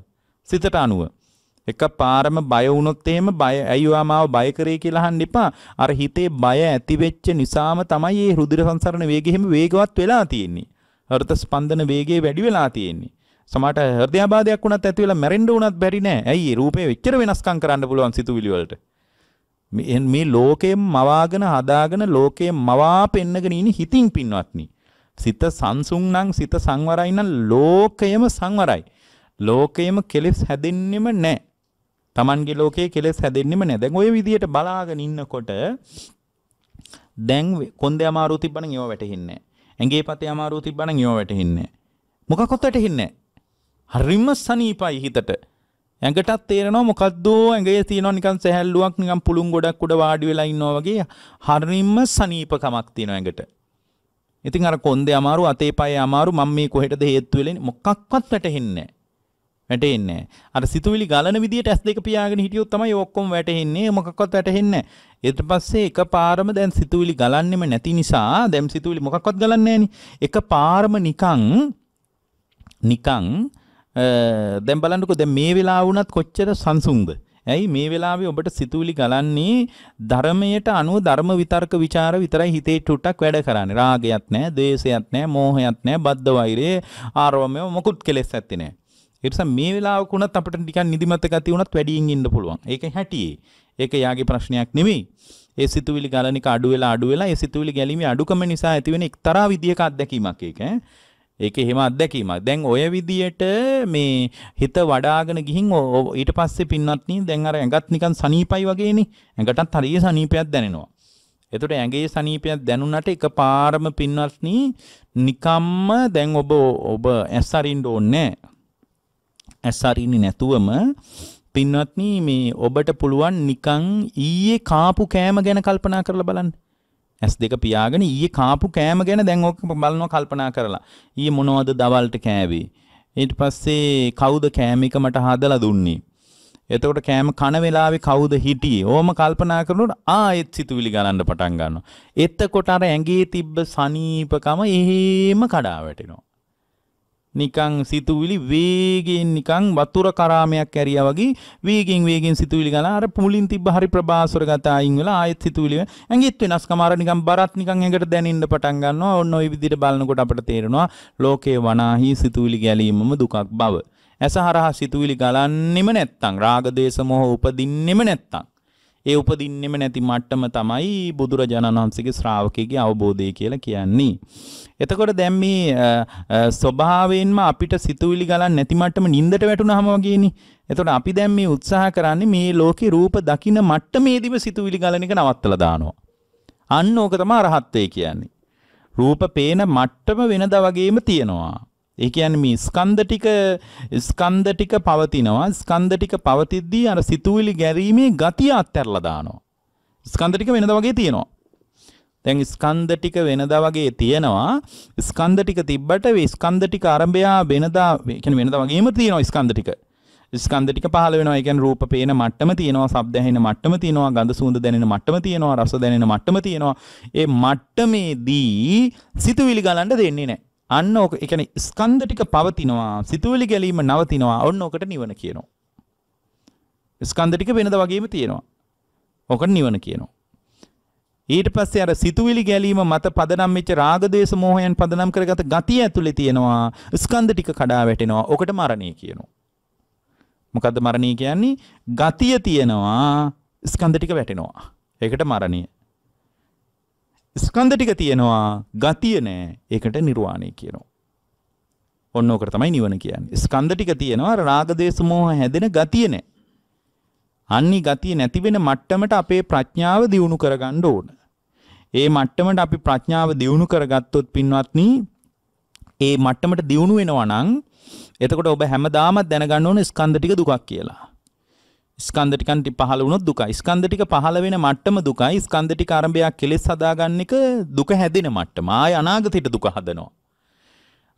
සිතට අනුව. එක පාරම බය වුණොත් එහෙම බය ඇයි ඔයා මාව බය කරේ කියලා අහන්න එපා. අර හිතේ බය ඇති වෙච්ච නිසාම තමයි මේ රුධිර සංසරණ වේගය හැම වේගවත් වෙලා තියෙන්නේ. හෘද ස්පන්දන වේගය වැඩි වෙලා තියෙන්නේ. සමහරට හෘදයාබාධයක් වුණත් ඇති වෙලා මැරෙන්න වුණත් බැරි නෑ. ඇයි රූපේ වෙච්චර වෙනස්කම් කරන්න පුළුවන් සිතුවිලි වලට. මේ ලෝකයෙන් මවාගෙන හදාගෙන ලෝකයෙන් මවා පෙන්නගෙන ඉන්නේ හිතින් පින්වත්නි. සිත සංසුන් නම් සිත සංවරයි නම් ලෝකයම සංවරයි. ලෝකයේම කෙලෙස් හැදෙන්නෙම නැහැ. Tamanගේ ලෝකයේ කෙලෙස් හැදෙන්නෙම නැහැ. දැන් ওই විදියට බලාගෙන ඉන්නකොට දැන් කොන්දේ අමාරුව තිබ්බනම් ඒව වැටෙන්නේ නැහැ. ඇඟේ පතේ අමාරුව තිබ්බනම් ඒව වැටෙන්නේ නැහැ. මොකක්වත් වැටෙන්නේ නැහැ. හරිම සනීපයි හිතට. ඇඟටත් තේරෙනවා මොකද්ද ඇඟේ තියෙනවා නිකන් සැහැල්ලුවක් නිකන් පුළුන් ගොඩක් උඩ වාඩි වෙලා ඉන්නවා වගේ හරිම සනීපකමක් තියෙනවා ඇඟට. ඉතින් අර කොන්දේ අමාරු අතේ පයේ අමාරු මම මේ කොහෙටද හේතු වෙලෙන්නේ මොකක්වත් වැටහෙන්නේ නැහැ. වැටෙන්නේ අර සිතුවිලි ගලන විදියට ඇස් දෙක පියාගෙන හිටියොත් තමයි ඔක්කොම වැටෙන්නේ මොකක්වත් වැටෙන්නේ ඊට පස්සේ එකපාරම දැන් සිතුවිලි ගලන්නෙම නැති නිසා දැන් සිතුවිලි මොකක්වත් ගලන්නේ නැහෙනි එකපාරම නිකන් නිකන් දැන් බලන්නකෝ දැන් මේ වෙලාව වුණත් කොච්චර සංසුන්ද ඇයි මේ වෙලාවේ ඔබට සිතුවිලි ගලන්නේ ධර්මයට අනුව ධර්ම විතර්ක ਵਿਚාර විතරයි හිතේ ටුට්ටක් වැඩ කරන්නේ රාගයක් නැහැ ද්වේෂයක් නැහැ මෝහයක් නැහැ බද්ධ වෛරය ආරවමෙ මොකුත් කෙලෙස් නැත්තේ නැහැ එනිසා මේ වෙලාවක උනත් අපිට නිකන් නිදිමත ගතිය උනත් වැඩියෙන් ඉන්න පුළුවන්. ඒක හැටියේ. ඒක යාගේ ප්‍රශ්නයක් නෙමෙයි. ඒ සිතුවිලි ගලනික අඩු වෙලා අඩු වෙලා ඒ සිතුවිලි ගැලීමේ අඩුකම නිසා ඇතිවෙන එක්තරා විදියක අත්දැකීමක් ඒක ඈ. ඒක එහෙම අත්දැකීමක්. දැන් ඔය විදියට මේ හිත වඩාගෙන ගිහින් ඊට පස්සේ පින්වත්නි දැන් අර ඇඟත් නිකන් සනීපයි වගේනේ. ඇඟටත් හරිය සනීපයක් දැනෙනවා. එතකොට ඇඟේ සනීපයක් දැනුණාට එකපාරම පින්වත්නි නිකම්ම දැන් ඔබ ඔබ ඇස් අරින්න ඕනේ ඇස් අරින්නේ නැතුවම පින්වත්නි මේ ඔබට පුළුවන් නිකන් ඊයේ කාපු කෑම ගැන කල්පනා කරලා බලන්න. ඇස් දෙක පියාගෙන ඊයේ කාපු කෑම ගැන දැන් ඔක බලනවා කල්පනා කරලා. ඊයේ මොනවද දවල්ට කෑවේ? ඊට පස්සේ කවුද කෑම එක මට හදලා දුන්නේ? එතකොට කෑම කන වෙලාවේ කවුද හිටියේ? ඕම කල්පනා කරනකොට ආයෙත් සිතුවිලි ගලන්න පටන් ගන්නවා. එතකොට අර ඇඟේ තිබ්බ සනීපකම එහෙම කඩා වැටෙනවා. නිකං සිතුවිලි වේගෙන් නිකං වතුර කරාමයක් ඇරියා වගේ වේගෙන් වේගෙන් සිතුවිලි ගලා අර මුලින් තිබ්බ හරි ප්‍රබාසුර ගත අයින් වෙලා ආයෙත් සිතුවිලි ඇඟෙත් වෙනස්කම අර නිකං බරත් නිකං ඇඟට දැනෙන්න පටන් ගන්නවා ඔන්න ওই විදිහට බලනකොට අපිට තේරෙනවා ලෝකේ වනාහි සිතුවිලි ගැලීමම දුකක් බව ඇස හරහා සිතුවිලි ගලන්නෙම නැත්තං රාග දේශ මොහ උපදින්නෙම නැත්තං ඒ උපදින්නෙම නැති මට්ටම තමයි බුදුරජාණන් වහන්සේගේ ශ්‍රාවකයගේ අවබෝධය කියලා කියන්නේ. එතකොට දැන් මේ ස්වභාවයෙන්ම අපිට සිතුවිලි ගලන් නැති මට්ටම නින්දට වැටුනහම වගේනේ. එතකොට අපි දැන් මේ උත්සාහ කරන්නේ මේ ලෝකේ රූප දකින මට්ටමේදීම සිතුවිලි ගලන එක නවත්තලා දානවා. අන්න ඕක තමයි රහත්ත්වය කියන්නේ. රූප පේන මට්ටම වෙනදා වගේම තියෙනවා. ඒ කියන්නේ මේ ස්කන්ධ ටික ස්කන්ධ ටික පවතිනවා ස්කන්ධ ටික පවතිද්දී අර සිතුවිලි ගැරීමේ ගතිය අත්හැරලා දානවා ස්කන්ධ ටික වෙනදා වගේ තියෙනවා දැන් ස්කන්ධ ටික වෙනදා වගේ තියෙනවා ස්කන්ධ ටික තිබ්බට මේ ස්කන්ධ ටික ආරම්භයා වෙනදා කියන්නේ වෙනදා වගේම තියෙනවා ස්කන්ධ ටික ස්කන්ධ ටික පහළ වෙනවා ඒ කියන්නේ රූප පේන මට්ටම තියෙනවා ශබ්ද ඇහෙන මට්ටම තියෙනවා ගඳ සුවඳ දැනෙන මට්ටම තියෙනවා රස දැනෙන මට්ටම තියෙනවා ඒ මට්ටමේදී සිතුවිලි ගලන්න දෙන්නේ නැහැ අන්න ඕක එකන ස්කන්ධ ටික පවතිනවා සිතුවලි ගැලීම නවතිනවා ඔන්න ඕකට නිවන කියනවා. ස්කන්ධ ටික වෙනද වගේම තියෙනවා. ඕකට නිවන කියනවා. ඊට පස්සේ අර සිතුවිලි ගැලීම මත පදනම් වෙච්ච රාගදේශ මෝහයන් පදනම් කරගත ගතිය ඇතුලේ තියෙනවා ස්කන්ධ ටික කඩා වැටෙනවා ඔකට මරණය කියනවා මොකද්ද මරණය කියන්නේ ගතිය තියෙනවා ස්කන්ධ ටික වැටෙනවා ඒකට මරණය ස්කන්ධ ටික තියෙනවා ගතිය නෑ ඒකට නිර්වාණය කියනවා. ඔන්න ඕකට තමයි නිවන කියන්නේ. ස්කන්ධ ටික තියෙනවා රාග දේශ මොහ හැදෙන ගතිය නෑ. අන්නි ගතිය නැති වෙන මට්ටමට අපේ ප්‍රඥාව දියුණු කරගන්න ඕන. ඒ මට්ටමට අපි ප්‍රඥාව දියුණු කරගත්තොත් පින්වත්නි ඒ මට්ටමට දියුණු වෙනවා නම් එතකොට ඔබ හැමදාමත් දැනගන්න ඕන ස්කන්ධ ටික දුකක් කියලා. ස්කන්ධ ටික ටික පහළ වුණොත් දුකයි. ස්කන්ධ ටික පහළ වෙන මට්ටම දුකයි. ස්කන්ධ ටික ආරම්භය කෙලෙස් හදාගන්න එක දුක හැදෙන මට්ටම. ආය අනාගතයට දුක හදනවා.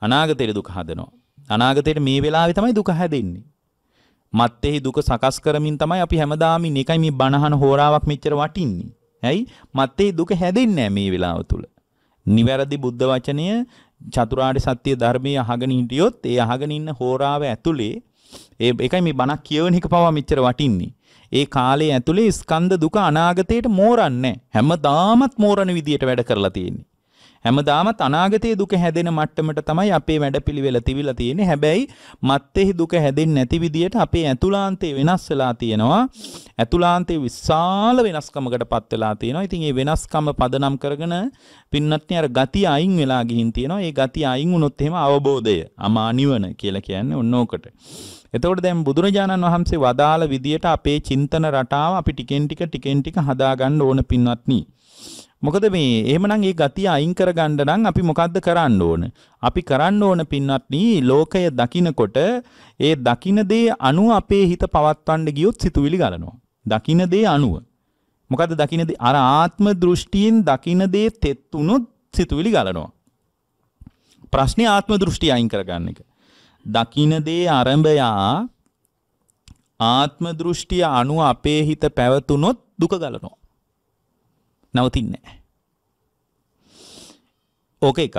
අනාගතයට දුක හදනවා. අනාගතයට මේ වෙලාවේ තමයි දුක හැදෙන්නේ. මත්තෙහි දුක සකස් කරමින් තමයි අපි හැමදාම නිකයි මේ බණහන හෝරාවක් මෙච්චර වටින්නේ. ඇයි? මත්තෙහි දුක හැදෙන්නේ මේ වෙලාව තුල. නිවැරදි බුද්ධ වචනය චතුරාර්ය සත්‍ය ධර්මයේ අහගෙන හිටියොත් ඒ අහගෙන ඉන්න හෝරාව ඇතුලේ ඒ එකයි මේ බණක් කියවන එක පවා මෙච්චර වටින්නේ. ඒ කාලේ ඇතුලේ ස්කන්ධ දුක අනාගතයට මෝරන්නේ හැමදාමත් මෝරණ විදියට වැඩ කරලා තියෙන්නේ. හැමදාමත් අනාගතයේ දුක හැදෙන මට්ටමට තමයි අපේ වැඩපිළිවෙල තිබිලා තියෙන්නේ. හැබැයි මත්තේහි දුක හැදෙන්නේ නැති විදියට අපේ ඇතුලාන්තේ වෙනස් වෙලා තියෙනවා. ඇතුලාන්තේ විශාල වෙනස්කමකටපත් වෙලා තියෙනවා. ඉතින් මේ වෙනස්කම පදනම් කරගෙන පින්නත්නි අර ගතිය අයින් වෙලා ගිහින් තියෙනවා. ඒ ගතිය අයින් වුණොත් එහෙම අවබෝධය අමා නිවන කියලා කියන්නේ ඔන්න ඕකට. එතකොට දැන් බුදුරජාණන් වහන්සේ වදාළ විදියට අපේ චින්තන රටාව අපි ටිකෙන් ටික ටිකෙන් ටික හදාගන්න ඕන පින්වත්නි. මොකද මේ එහෙමනම් ඒ ගතිය අයින් කරගන්න නම් අපි මොකද්ද කරන්න ඕන? අපි කරන්න ඕන පින්වත්නි ලෝකය දකිනකොට ඒ දකින දේ අනුව අපේ හිත පවත්වන්න ගියොත් සිතුවිලි ගලනවා. දකින දේ අනුව. මොකද්ද දකින දේ? අර ආත්ම දෘෂ්ටියෙන් දකින දේ තෙත් උනොත් සිතුවිලි ගලනවා. ප්‍රශ්නේ ආත්ම දෘෂ්ටි අයින් කරගන්න එක. දකින දේ ආරම්භයා ආත්ම දෘෂ්ටිය අනුව අපේ හිත පැවතුනොත් දුක ගලනවා. නවතින්නේ ඕක එකක්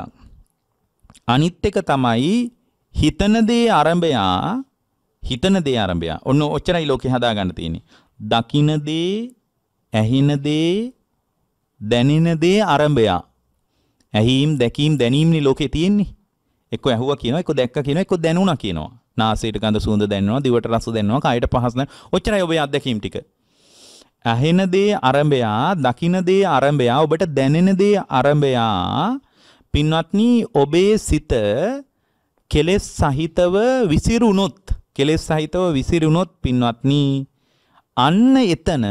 අනිත් එක තමයි හිතන දේ ආරම්භයා හිතන දේ ආරම්භයා ඔන්න ඔච්චරයි ලෝකේ හදා ගන්න තියෙන්නේ දකින දේ ඇහෙන දේ දැනෙන දේ ආරම්භයා ඇහිම් දැකීම් දැනීම්නි ලෝකේ තියෙන්නේ එක්ක ඇහුවා කියනවා එක්ක දැක්ක කියනවා එක්ක දැනුණා කියනවා නාසයට ගඳ සුවඳ දැනෙනවා දිවට රස දැනෙනවා කයට පහස දැනෙනවා ඔච්චරයි ඔබේ අත්දැකීම් ටික ඇහෙන දේ අරඹයා දකින දේ අරඹයා ඔබට දැනෙන දේ අරඹයා පින්වත්නි ඔබේ සිත කෙලෙස් සහිතව විසිරුණොත් කෙලෙස් සහිතව විසිරුණොත් පින්වත්නි අන්න එතන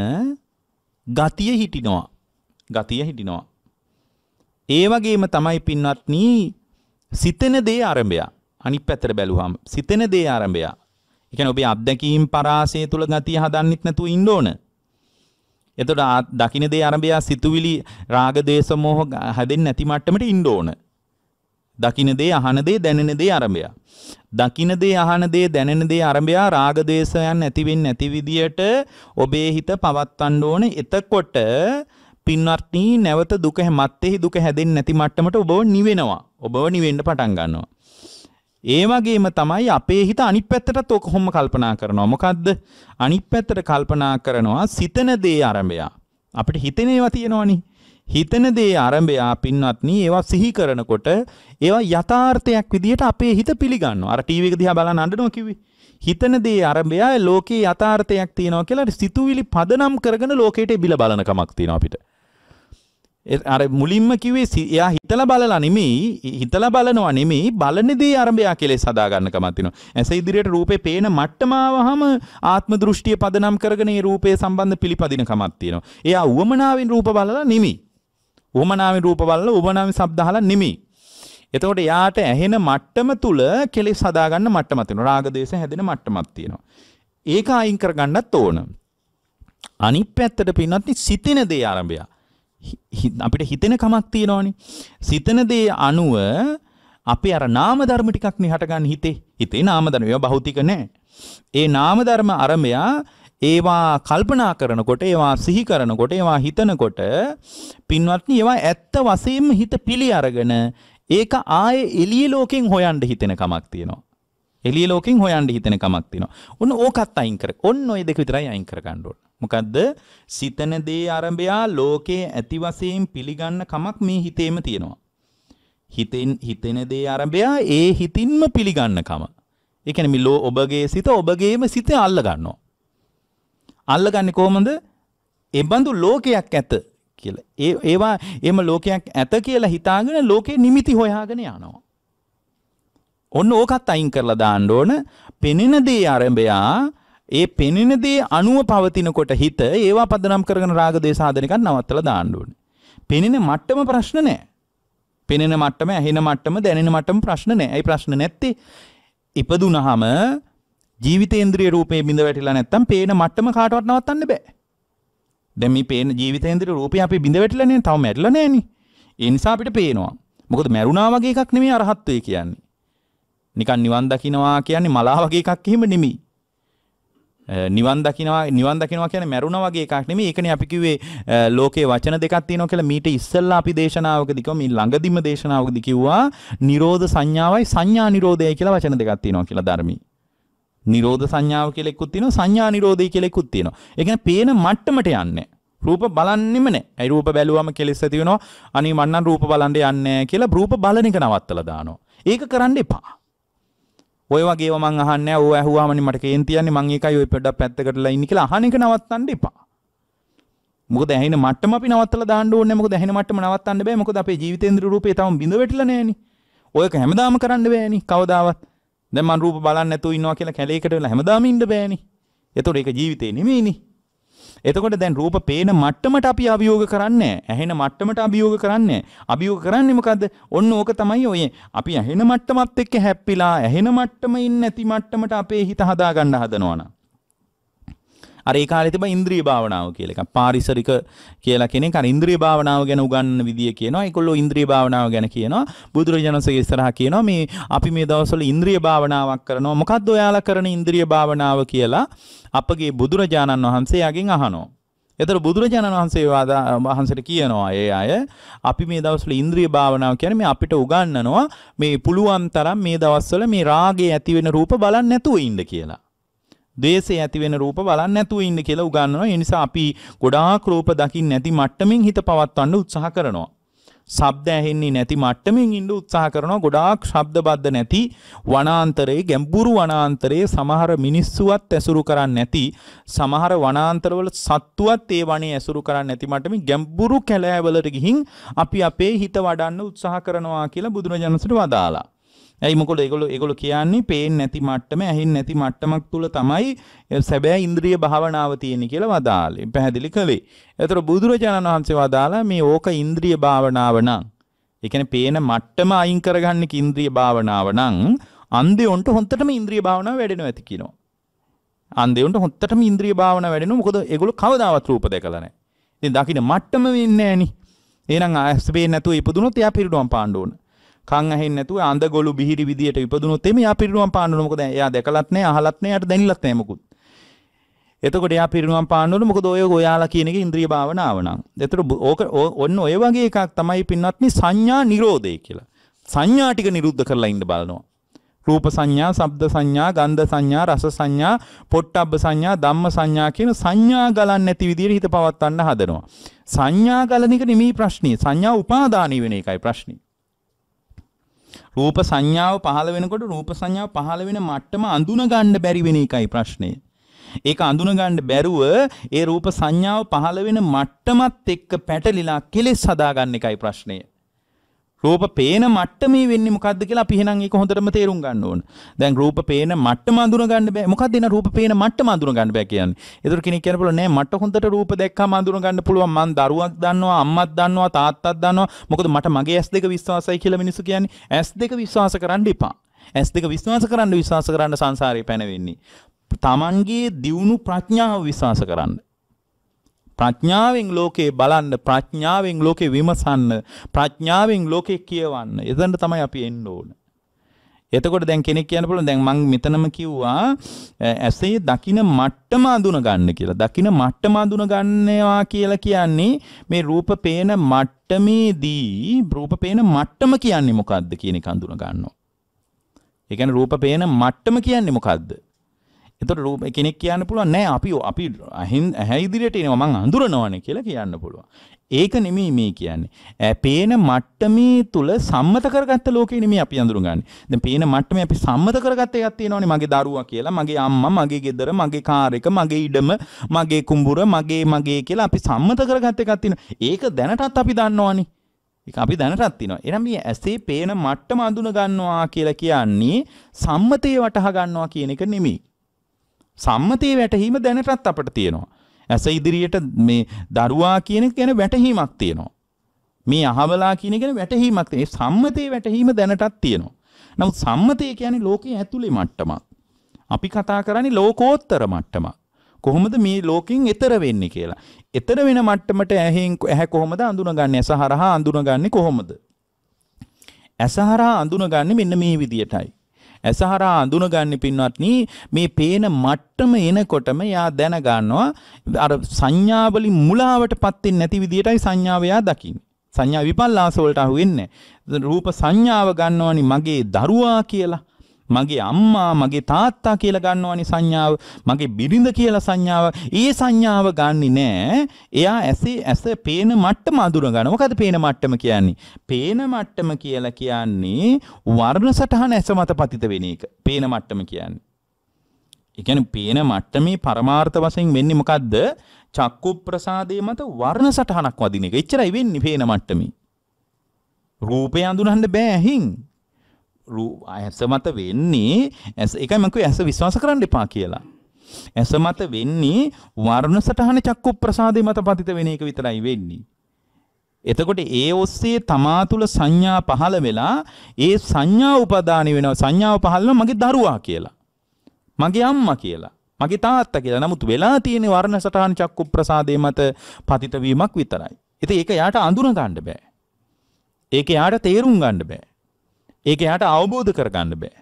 ගතිය හිටිනවා ගතිය හිටිනවා ඒ වගේම තමයි පින්වත්නි සිතෙන දේ අරඹයා අනිත් පැත්තට බැලුවාම සිතෙන දේ ආරම්භය. ඒ කියන්නේ ඔබේ අත්දැකීම් පරාසය තුල ගතිය හදන්නෙත් නැතුව ඉන්න ඕන. එතකොට දකින්න දේ අරඹයා සිතුවිලි රාග දේශ මොහ හැදෙන්නේ නැති මට්ටමට ඉන්න ඕන. දකින්න දේ අහන දේ දැනෙන දේ අරඹයා. දකින්න දේ අහන දේ දැනෙන දේ අරඹයා රාග දේශයන් නැති වෙන්නේ නැති විදියට ඔබේ හිත පවත්වන්න ඕන. එතකොට පින්වත්නි නැවත දුක මැත්තේ දුක හැදෙන්නේ නැති මට්ටමට ඔබව නිවෙනවා. ඔබව නිවෙන්න පටන් ගන්නවා. ඒ වගේම තමයි අපේ හිත අනිත් පැත්තටත් ඔක කොහොම කල්පනා කරනවා. මොකද්ද? අනිත් පැත්තට කල්පනා කරනවා සිතන දේ ආරම්භය. අපිට හිතෙන ඒවා තියෙනවනේ. හිතන දේ ආරම්භයා පින්වත්නි ඒවා සිහි කරනකොට ඒවා යථාර්ථයක් විදිහට අපේ හිත පිළිගන්නවා. අර ටීවී එක දිහා බලන අඬනවා කිව්වේ. හිතන දේ ආරම්භයා ලෝකේ යථාර්ථයක් තියෙනවා කියලා සිතුවිලි පදනම් කරගෙන ලෝකයට බිල බලනකමක් තියෙනවා අපිට. අර මුලින්ම කිවේ එයා හිතල බලලා නෙමෙයි හිතල බලනවා නෙමෙයි බලනදී අරඹයා කෙලෙස් හදා ගන්නකමක් තියෙනවා. ඇස ඉදිරියට රූපේ පේන මට්ටම ආවහම ආත්ම දෘෂ්ටිය පදනම් කරගෙන ඒ රූපය සම්බන්ධ පිළිපදිනකමක් තියෙනවා. එයා උවමනාවෙන් රූප බලලා නෙමෙයි. උවමනාවෙන් රූප බලලා උවමනාවෙන් ශබ්ද අහලා නෙමෙයි. එතකොට යාට ඇහෙන මට්ටම තුල කෙලෙස් හදා ගන්න මට්ටමක් තියෙනවා. රාග දේශ හැදෙන මට්ටමක් තියෙනවා. ඒක අයින් කරගන්නත් ඕන. අනිත් පැත්තට පින්නත් සිතින දේ ආරම්භය. අපිට හිතෙන කමක් තියෙනවනේ. සිතන දේ අනුව අපේ අර නාම ධර්ම ටිකක් නේ හටගන්න හිතේ. හිතේ නාම ධර්ම ඒවා භෞතික නෑ. ඒ නාම ධර්ම අරමයා ඒවා කල්පනා කරනකොට ඒවා සිහි කරනකොට ඒවා හිතනකොට පින්වත්නි ඒවා ඇත්ත වශයෙන්ම හිත පිළි අරගෙන ඒක ආයේ එළිය ලෝකෙන් හොයන්න හිතෙන කමක් තියෙනවා. එළිය ලෝකෙන් හොයන්න හිතෙන කමක් තියෙනවා. ඔන්න ඕකත් අයින් කර. ඔන්න ওই දෙක විතරයි අයින් කර ගන්න ඕන. මොකද්ද සිතන දේ ආරම්භයා ලෝකයේ ඇති වශයෙන් පිළිගන්න කමක් මේ හිතේම තියෙනවා. හිතෙන් හිතෙන දේ ආරම්භයා ඒ හිතින්ම පිළිගන්න කම. ඒ කියන්නේ මිලෝ ඔබගේ සිත ඔබගේම සිත අල්ල ගන්නවා. අල්ලගන්නේ කොහොමද? එබඳු ලෝකයක් ඇත කියලා. ඒ ඒවා එහෙම ලෝකයක් ඇත කියලා හිතාගෙන ලෝකේ නිමිති හොයාගෙන යනවා. ඔන්න ඕකත් අයින් කරලා දාන්න ඕන. පෙනෙන දේ ආරම්භයා ඒ පෙනෙන දේ අණුව පවතිනකොට හිත ඒවා පදනම් කරගෙන රාග දේශාදනිකක් නවත්තලා දාන්න ඕනේ. පෙනෙන මට්ටම ප්‍රශ්න නෑ. පෙනෙන මට්ටම, ඇහෙන මට්ටම, දැනෙන මට්ටම ප්‍රශ්න නෑ. ඒ ප්‍රශ්න නැත්තේ ඉපදුනහම ජීවිතේන්ද්‍රිය රූපේ බිඳ වැටිලා නැත්තම් පේන මට්ටම කාටවත් නවත්තන්න බෑ. දැන් මේ පේන ජීවිතේන්ද්‍රිය රූපේ අපි බිඳ වැටිලා නෑනේ. තව මැරිලා නෑනේ. ඒ නිසා අපිට පේනවා. මොකද මැරුණා වගේ එකක් නෙමෙයි අරහත්ත්වය කියන්නේ. නිකන් නිවන් දකින්නවා කියන්නේ මලා වගේ එකක් එහෙම නෙමෙයි. නිවන් දකිනවා නිවන් දකිනවා කියන්නේ මැරුණා වගේ එකක් නෙමෙයි. ඒකනේ අපි කිව්වේ ලෝකේ වචන දෙකක් තියෙනවා කියලා මීට ඉස්සෙල්ලා අපි දේශනාවකදී කිව්වා මේ ළඟදිම දේශනාවකදී කිව්වා නිරෝධ සංඥාවයි සංඥා නිරෝධයයි කියලා වචන දෙකක් තියෙනවා කියලා ධර්මී. නිරෝධ සංඥාව කියලා එකක් තියෙනවා සංඥා නිරෝධය කියලා එකක් තියෙනවා. ඒ කියන්නේ පේන මට්ටමට යන්නේ. රූප බලන්නෙම නැහැ. ඒ රූප බැලුවම කෙලෙස් ඇති වෙනවා. අනේ මන්නම් රූප බලන්න යන්නේ නැහැ කියලා රූප බලන එක නවත්තලා දානවා. ඒක කරන්න එපා. ඔය වගේ මං අහන්න ඕ ඇහුවාමනි මට කේන්තියන්නේ මං එකයි ඔය පෙඩක් පැත්තකටලා ඉන්න කියලා අහන එක නවත්තන්න එපා. මොකද ඇහෙන මට්ටම අපි නවත්තලා දාන්න ඕනේ මොකද ඇහෙන මට්ටම නවත්තන්න බෑ මොකද අපේ ජීවිතේන්ද්‍ර රූපේ තාම බිඳ වැටිලා නෑනේ. ඔයක හැමදාම කරන්න බෑනේ කවදාවත්. දැන් මං රූප බලන්න නැතුව ඉන්නවා කියලා කැලේකට වෙලා හැමදාම ඉන්න බෑනේ. එතකොට ඒක ජීවිතේ නෙමෙයිනේ. එතකොට දැන් රූප පේන මට්ටමට අපි අභියෝග කරන්නේ ඇහෙන මට්ටමට අභියෝග කරන්නේ අභියෝග කරන්නේ මොකද්ද ඔන්න ඕක තමයි ඔය අපි ඇහෙන මට්ටමත් එක්ක හැප්පිලා ඇහෙන මට්ටම ඉන්නේ නැති මට්ටමට අපේ හිත හදා ගන්න හදනවනම් අර ඒ කාලේ තිබ්බ ඉන්ද්‍රිය භාවනාව කියලා එකක්. පාරිසරික කියලා කෙනෙක් අර ඉන්ද්‍රිය භාවනාව ගැන උගන්වන විදිය කියනවා. ඒගොල්ලෝ ඉන්ද්‍රිය භාවනාව ගැන කියනවා. බුදුරජාණන්සේගේ ඉස්සරහා කියනවා මේ අපි මේ දවස්වල ඉන්ද්‍රිය භාවනාවක් කරනවා. මොකද්ද ඔයාලා කරන ඉන්ද්‍රිය භාවනාව කියලා අපගේ බුදුරජාණන් වහන්සේගෙන් අහනවා. එතර බුදුරජාණන් වහන්සේ වහන්සට කියනවා ඒ අය අපි මේ දවස්වල ඉන්ද්‍රිය භාවනාව කියන මේ අපිට උගන්නනවා මේ පුළුවන් තරම් මේ දවස්වල මේ රාගේ ඇතිවෙන රූප බලන්න නැතුව ඉන්න කියලා. දේශය ඇතිවෙන රූප බලන්න නැතුව ඉන්න කියලා උගන්නවා. ඒ නිසා අපි ගොඩාක් රූප දකින්න නැති මට්ටමින් හිත පවත්වන්න උත්සාහ කරනවා. ශබ්ද ඇහෙන්නේ නැති මට්ටමින් ඉන්න උත්සාහ කරනවා. ගොඩාක් ශබ්ද බද්ද නැති වනාන්තරයේ ගැඹුරු වනාන්තරයේ සමහර මිනිස්සුවත් ඇසුරු කරන්නේ නැති සමහර වනාන්තරවල සත්තුවත් ඒ වනේ ඇසුරු කරන්නේ නැති මට්ටමින් ගැඹුරු කැලෑවලට ගිහින් අපි අපේ හිත වඩන්න උත්සාහ කරනවා කියලා බුදුරජාණන් වහන්සේ වදාලා. ඇයි මොකද ඒගොල්ලෝ ඒගොල්ලෝ කියන්නේ පේන්නේ නැති මට්ටම, ඇහෙන්නේ නැති මට්ටමක් තුල තමයි සැබෑ ඉන්ද්‍රිය භාවනාව තියෙන්නේ කියලා වදාළේ. පැහැදිලි කළේ. ඒතර බුදුරජාණන් වහන්සේ වදාලා මේ ඕක ඉන්ද්‍රිය භාවනාව නම්, ඒ කියන්නේ පේන මට්ටම අයින් කරගන්න ඉන්ද්‍රිය භාවනාව නම් අන්දේොන්ට හොන්තටම ඉන්ද්‍රිය භාවනාව වැඩෙනවා ඇති කියනවා. අන්දේොන්ට හොන්තටම ඉන්ද්‍රිය භාවනාව වැඩෙනවා. මොකද ඒගොල්ලෝ කවදාවත් රූප දැකලා නැහැ. ඉතින් දකින්න මට්ටම වෙන්නේ නැහෙනි. එහෙනම් ආස්පේ නැතුව ඉපදුනොත් එයා පිරිනොම් පාන්න ඕන. කං ඇහෙන්නේ නැතුව අඳ ගොළු බිහිරි විදියට ඉපදුනොත් එමේ යා පිරිනුවම් පාන්නවලු මොකද එයා දැකලත් නැහැ අහලත් නැහැ යාට දැනිලත් නැහැ මොකුත් එතකොට එයා පිරිනුවම් පාන්නවලු මොකද ඔය ඔයාලා කියන එක ඉන්ද්‍රිය භාවනාව නම් එතකොට ඕක ඔන්න ඔය වගේ එකක් තමයි පින්වත්නි සංඥා නිරෝධය කියලා සංඥා ටික නිරුද්ධ කරලා ඉන්න බලනවා රූප සංඥා ශබ්ද සංඥා ගන්ධ සංඥා රස සංඥා පොට්ටබ්බ සංඥා ධම්ම සංඥා කියන සංඥා ගලන්නේ නැති විදිහට හිත පවත්වන්න හදනවා සංඥා ගලන එක නෙමෙයි ප්‍රශ්නේ සංඥා උපාදානී වෙන එකයි ප්‍රශ්නේ රූප සංඥාව පහළ වෙනකොට රූප සංඥාව පහළ වෙන මට්ටම අඳුන ගන්න බැරි වෙන එකයි ප්‍රශ්නේ. ඒක අඳුන ගන්න බැරුව ඒ රූප සංඥාව පහළ වෙන මට්ටමත් එක්ක පැටලිලා කෙලෙස් හදා ගන්න එකයි ප්‍රශ්නේ. රූප පේන මට්ටමේ වෙන්නේ මොකද්ද කියලා අපි එහෙනම් ඒක හොඳටම තේරුම් ගන්න ඕන. දැන් රූප පේන මට්ටම අඳුන ගන්න බෑ. මොකද්ද එන රූප පේන මට්ටම අඳුන ගන්න බෑ කියන්නේ. ඒතර කෙනෙක් කියන්න පුළුවන් නෑ මට හොඳට රූප දැක්කම අඳුන ගන්න පුළුවන්. මං දරුවක් දන්නවා, අම්මත් දන්නවා, තාත්තත් දන්නවා. මොකද මට මගේ S2 විශ්වාසයි කියලා මිනිස්සු කියන්නේ. S2 විශ්වාස කරන්න එපා. S2 විශ්වාස කරන්න විශ්වාස කරන්න සංසාරේ පැනවෙන්නේ. තමන්ගේ දියුණු ප්‍රඥාව විශ්වාස කරන්න. ප්‍රඥාවෙන් ලෝකේ බලන්න ප්‍රඥාවෙන් ලෝකේ විමසන්න ප්‍රඥාවෙන් ලෝකේ කියවන්න එතනට තමයි අපි එන්න ඕන එතකොට දැන් කෙනෙක් කියන්න පුළුවන් දැන් මං මෙතනම කිව්වා ඇසේ දකින මට්ටම අඳුන ගන්න කියලා. දකින මට්ටම අඳුන ගන්නවා කියලා කියන්නේ මේ රූප පේන මට්ටමේදී රූප පේන මට්ටම කියන්නේ මොකද්ද කියන එක අඳුන ගන්නවා. ඒ කියන්නේ රූප පේන මට්ටම කියන්නේ මොකද්ද? එතකොට රූප කෙනෙක් කියන්න පුළුවන් නෑ අපි අපි ඇහැ ඉදිරියට එනවා මං අඳුරනවානේ කියලා කියන්න පුළුවන්. ඒක නෙමෙයි මේ කියන්නේ. පේන මට්ටමේ තුල සම්මත කරගත්ත ලෝකේ නෙමෙයි අපි අඳුරගන්නේ. දැන් පේන මට්ටමේ අපි සම්මත කරගත්ත එකක් තියෙනවනේ මගේ දරුවා කියලා, මගේ අම්මා, මගේ ගෙදර, මගේ කාර් එක, මගේ ඉඩම, මගේ කුඹුර, මගේ මගේ කියලා අපි සම්මත කරගත්ත එකක් තියෙනවා. ඒක දැනටත් අපි දන්නවනේ. ඒක අපි දැනටත් තිනවා. එනම් මේ ඇසේ පේන මට්ටම අඳුන ගන්නවා කියලා කියන්නේ සම්මතයේ වටහා ගන්නවා කියන එක නෙමෙයි. සම්මතයේ වැටහීම දැනටත් අපට තියෙනවා. ඇස ඉදිරියට මේ දරුවා කියන එක ගැන වැටහීමක් තියෙනවා. මේ අහවලා කියන එක ගැන වැටහීමක් තියෙනවා. සම්මතයේ වැටහීම දැනටත් තියෙනවා. නමුත් සම්මතය කියන්නේ ලෝකයේ ඇතුලේ මට්ටමක්. අපි කතා කරන්නේ ලෝකෝත්තර මට්ටමක්. කොහොමද මේ ලෝකෙන් එතර වෙන්නේ කියලා. එතර වෙන මට්ටමට ඇහෙන් ඇහැ කොහොමද අඳුනගන්නේ? ඇස හරහා අඳුනගන්නේ කොහොමද? ඇස හරහා අඳුනගන්නේ මෙන්න මේ විදියටයි. ඇසහරා අඳුනගන්න පින්වත්නි මේ පේන මට්ටම එනකොටම යා දැනගන්නවා අර සංඥාවලින් මුලාවටපත් වෙන්නේ නැති විදියටයි සංඥාව යා දකින්නේ. සංඥා විපල්ලාස වලට අහු වෙන්නේ. රූප සංඥාව ගන්නවනි මගේ දරුවා කියලා. මගේ අම්මා මගේ තාත්තා කියලා ගන්නවනි සංඥාව මගේ බිරිඳ කියලා සංඥාව ඒ සංඥාව ගන්නේ නෑ එයා ඇසේ ඇස පේන මට්ටම අඳුරගන්න මොකද පේන මට්ටම කියන්නේ පේන මට්ටම කියලා කියන්නේ වර්ණ සටහන ඇස මත පතිත වෙන එක පේන මට්ටම කියන්නේ ඒ කියන්නේ පේන මට්ටමේ පරමාර්ථ වශයෙන් වෙන්නේ මොකද්ද චක්කු ප්‍රසාදයේ මත වර්ණ සටහනක් වදින එක එච්චරයි වෙන්නේ පේන මට්ටමේ රූපය අඳුනන්න බෑ ඇහින් ඇස මත වෙන්නේ ඇස එකයි මම ඇස විශ්වාස කරන්න එපා කියලා. ඇස මත වෙන්නේ වර්ණ සටහන චක්කු ප්‍රසාදේ මත පතිත වෙන එක විතරයි වෙන්නේ. එතකොට ඒ ඔස්සේ තමා තුළ සංඥා පහළ වෙලා ඒ සංඥා උපදානය වෙනවා සංඥාව පහළ මගේ දරුවා කියලා. මගේ අම්මා කියලා. මගේ තාත්තා කියලා. නමුත් වෙලා තියෙන වර්ණ සටහන් චක්කු ප්‍රසාදේ මත පතිත වීමක් විතරයි. ඉතින් ඒක යාට අඳුන ගන්න බෑ. ඒක යාට තේරුම් ගන්න බෑ. ඒක යාට අවබෝධ කරගන්න බෑ.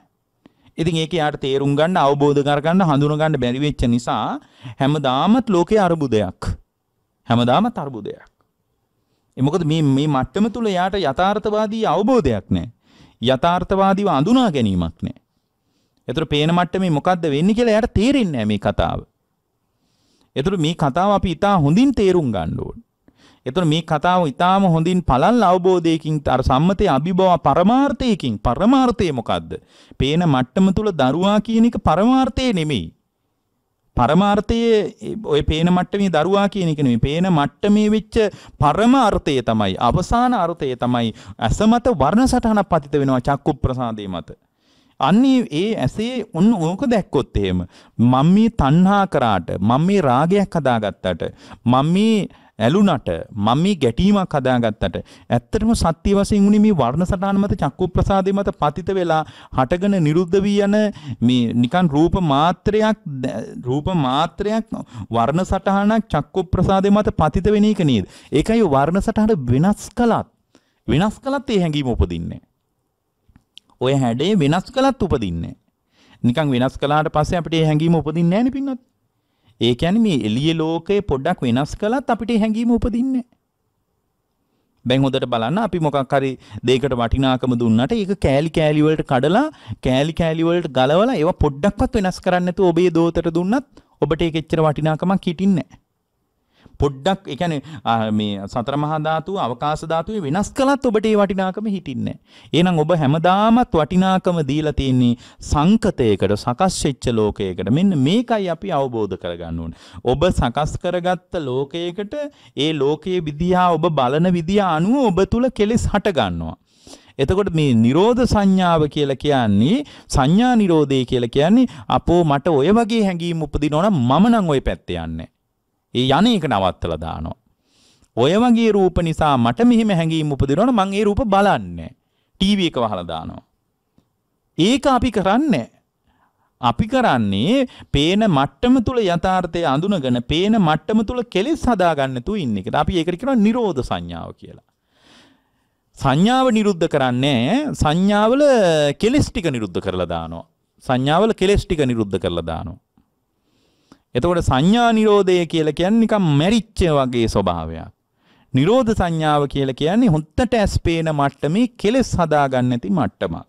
ඉතින් ඒක යාට තේරුම් ගන්න අවබෝධ කරගන්න හඳුනගන්න බැරි වෙච්ච නිසා හැමදාමත් ලෝකේ අරුබුදයක්. හැමදාමත් අරුබුදයක්. ඒ මොකද මේ මේ මට්ටම තුල යාට යථාර්ථවාදී අවබෝධයක් නැහැ. යථාර්ථවාදීව අඳුනා ගැනීමක් නැහැ. ඒතර පේන මට්ටමේ මොකද්ද වෙන්නේ කියලා යාට තේරෙන්නේ නැහැ මේ කතාව. ඒතර මේ කතාව අපි ඉතා හොඳින් තේරුම් ගන්න ඕනේ. එතකොට මේ කතාව ඊටාම හොඳින් පළල් අවබෝධයකින් අර සම්මතයේ අභිභව පරමාර්ථයකින් පරමාර්ථය මොකද්ද? පේන මට්ටම තුල දරුවා කියන එක පරමාර්ථය නෙමෙයි. පරමාර්ථයේ ඔය පේන මට්ටමේ දරුවා කියන එක නෙමෙයි. පේන මට්ටමේ වෙච්ච පරමාර්ථය තමයි අවසාන අර්ථය තමයි ඇස මත වර්ණ සටහනක් පතිත වෙනවා චක්කු ප්‍රසාදේ මත. අන්නේ ඒ ඇසේ උන් ඕක දැක්කොත් එහෙම මම මේ තණ්හා කරාට මම මේ රාගයක් හදාගත්තට මම මේ ඇලුනට මම මේ ගැටීමක් හදාගත්තට ඇත්තටම සත්‍ය වශයෙන් උනේ මේ වර්ණ සටහන මත චක්කු ප්‍රසාදේ මත පතිත වෙලා හටගෙන නිරුද්ධ වී යන මේ නිකන් රූප මාත්‍රයක් රූප මාත්‍රයක් වර්ණ සටහනක් චක්කු ප්‍රසාදේ මත පතිත වෙන එක නේද ඒකයි වර්ණ සටහන වෙනස් කළත් වෙනස් කළත් ඒ හැඟීම උපදින්නේ ඔය හැඩේ වෙනස් කළත් උපදින්නේ නිකන් වෙනස් කළාට පස්සේ අපිට ඒ හැඟීම උපදින්නේ නැහැ නේ පින්වත් ඒ කියන්නේ මේ එළිය ලෝකේ පොඩ්ඩක් වෙනස් කළත් අපිට හැඟීම උපදින්නේ. දැන් හොඳට බලන්න අපි මොකක් හරි දෙයකට වටිනාකම දුන්නට ඒක කෑලි කෑලි වලට කඩලා කෑලි කෑලි වලට ගලවලා ඒවා පොඩ්ඩක්වත් වෙනස් කරන්නේ නැතුව ඔබේ දෝතට දුන්නත් ඔබට ඒක එච්චර වටිනාකමක් හිටින්නේ නැහැ. පොඩ්ඩක් ඒ කියන්නේ මේ සතර මහා ධාතුව අවකාශ ධාතුවේ වෙනස් කළත් ඔබට ඒ වටිනාකම හිටින්නේ නැහැ. එහෙනම් ඔබ හැමදාමත් වටිනාකම දීලා තියෙන්නේ සංකතයකට සකස් වෙච්ච ලෝකයකට. මෙන්න මේකයි අපි අවබෝධ කරගන්න ඕනේ. ඔබ සකස් කරගත්ත ලෝකයකට ඒ ලෝකයේ විදිහා ඔබ බලන විදිහ අනුව ඔබ තුල කෙලෙස් හට ගන්නවා. එතකොට මේ නිරෝධ සංඥාව කියලා කියන්නේ සංඥා නිරෝධය කියලා කියන්නේ අපෝ මට ඔය වගේ හැඟීම් උපදිනවනම් මම නම් ওই පැත්තේ යන්නේ. ඒ යන එක නවත්තලා දානවා. ඔය වගේ රූප නිසා මට මෙහෙම හැඟීම් උපදිනවනම් මං ඒ රූප බලන්නේ ටීවී එක වහලා දානවා. ඒක අපි කරන්නේ අපි කරන්නේ පේන මට්ටම තුල යථාර්ථය අඳුනගෙන පේන මට්ටම තුල කෙලෙස් හදාගන්න තු ඉන්න එකට. අපි ඒකට කියනවා නිරෝධ සංඥාව කියලා. සංඥාව නිරුද්ධ කරන්නේ සංඥාවල කෙලෙස් ටික නිරුද්ධ කරලා දානවා. සංඥාවල කෙලෙස් ටික නිරුද්ධ කරලා දානවා. එතකොට සංඥා නිරෝධය කියලා කියන්නේ නිකම් මැරිච්ච වගේ ස්වභාවයක්. නිරෝධ සංඥාව කියලා කියන්නේ හොත්තට ඇස් පේන මට්ටමේ කෙලෙස් හදාගන්න නැති මට්ටමක්.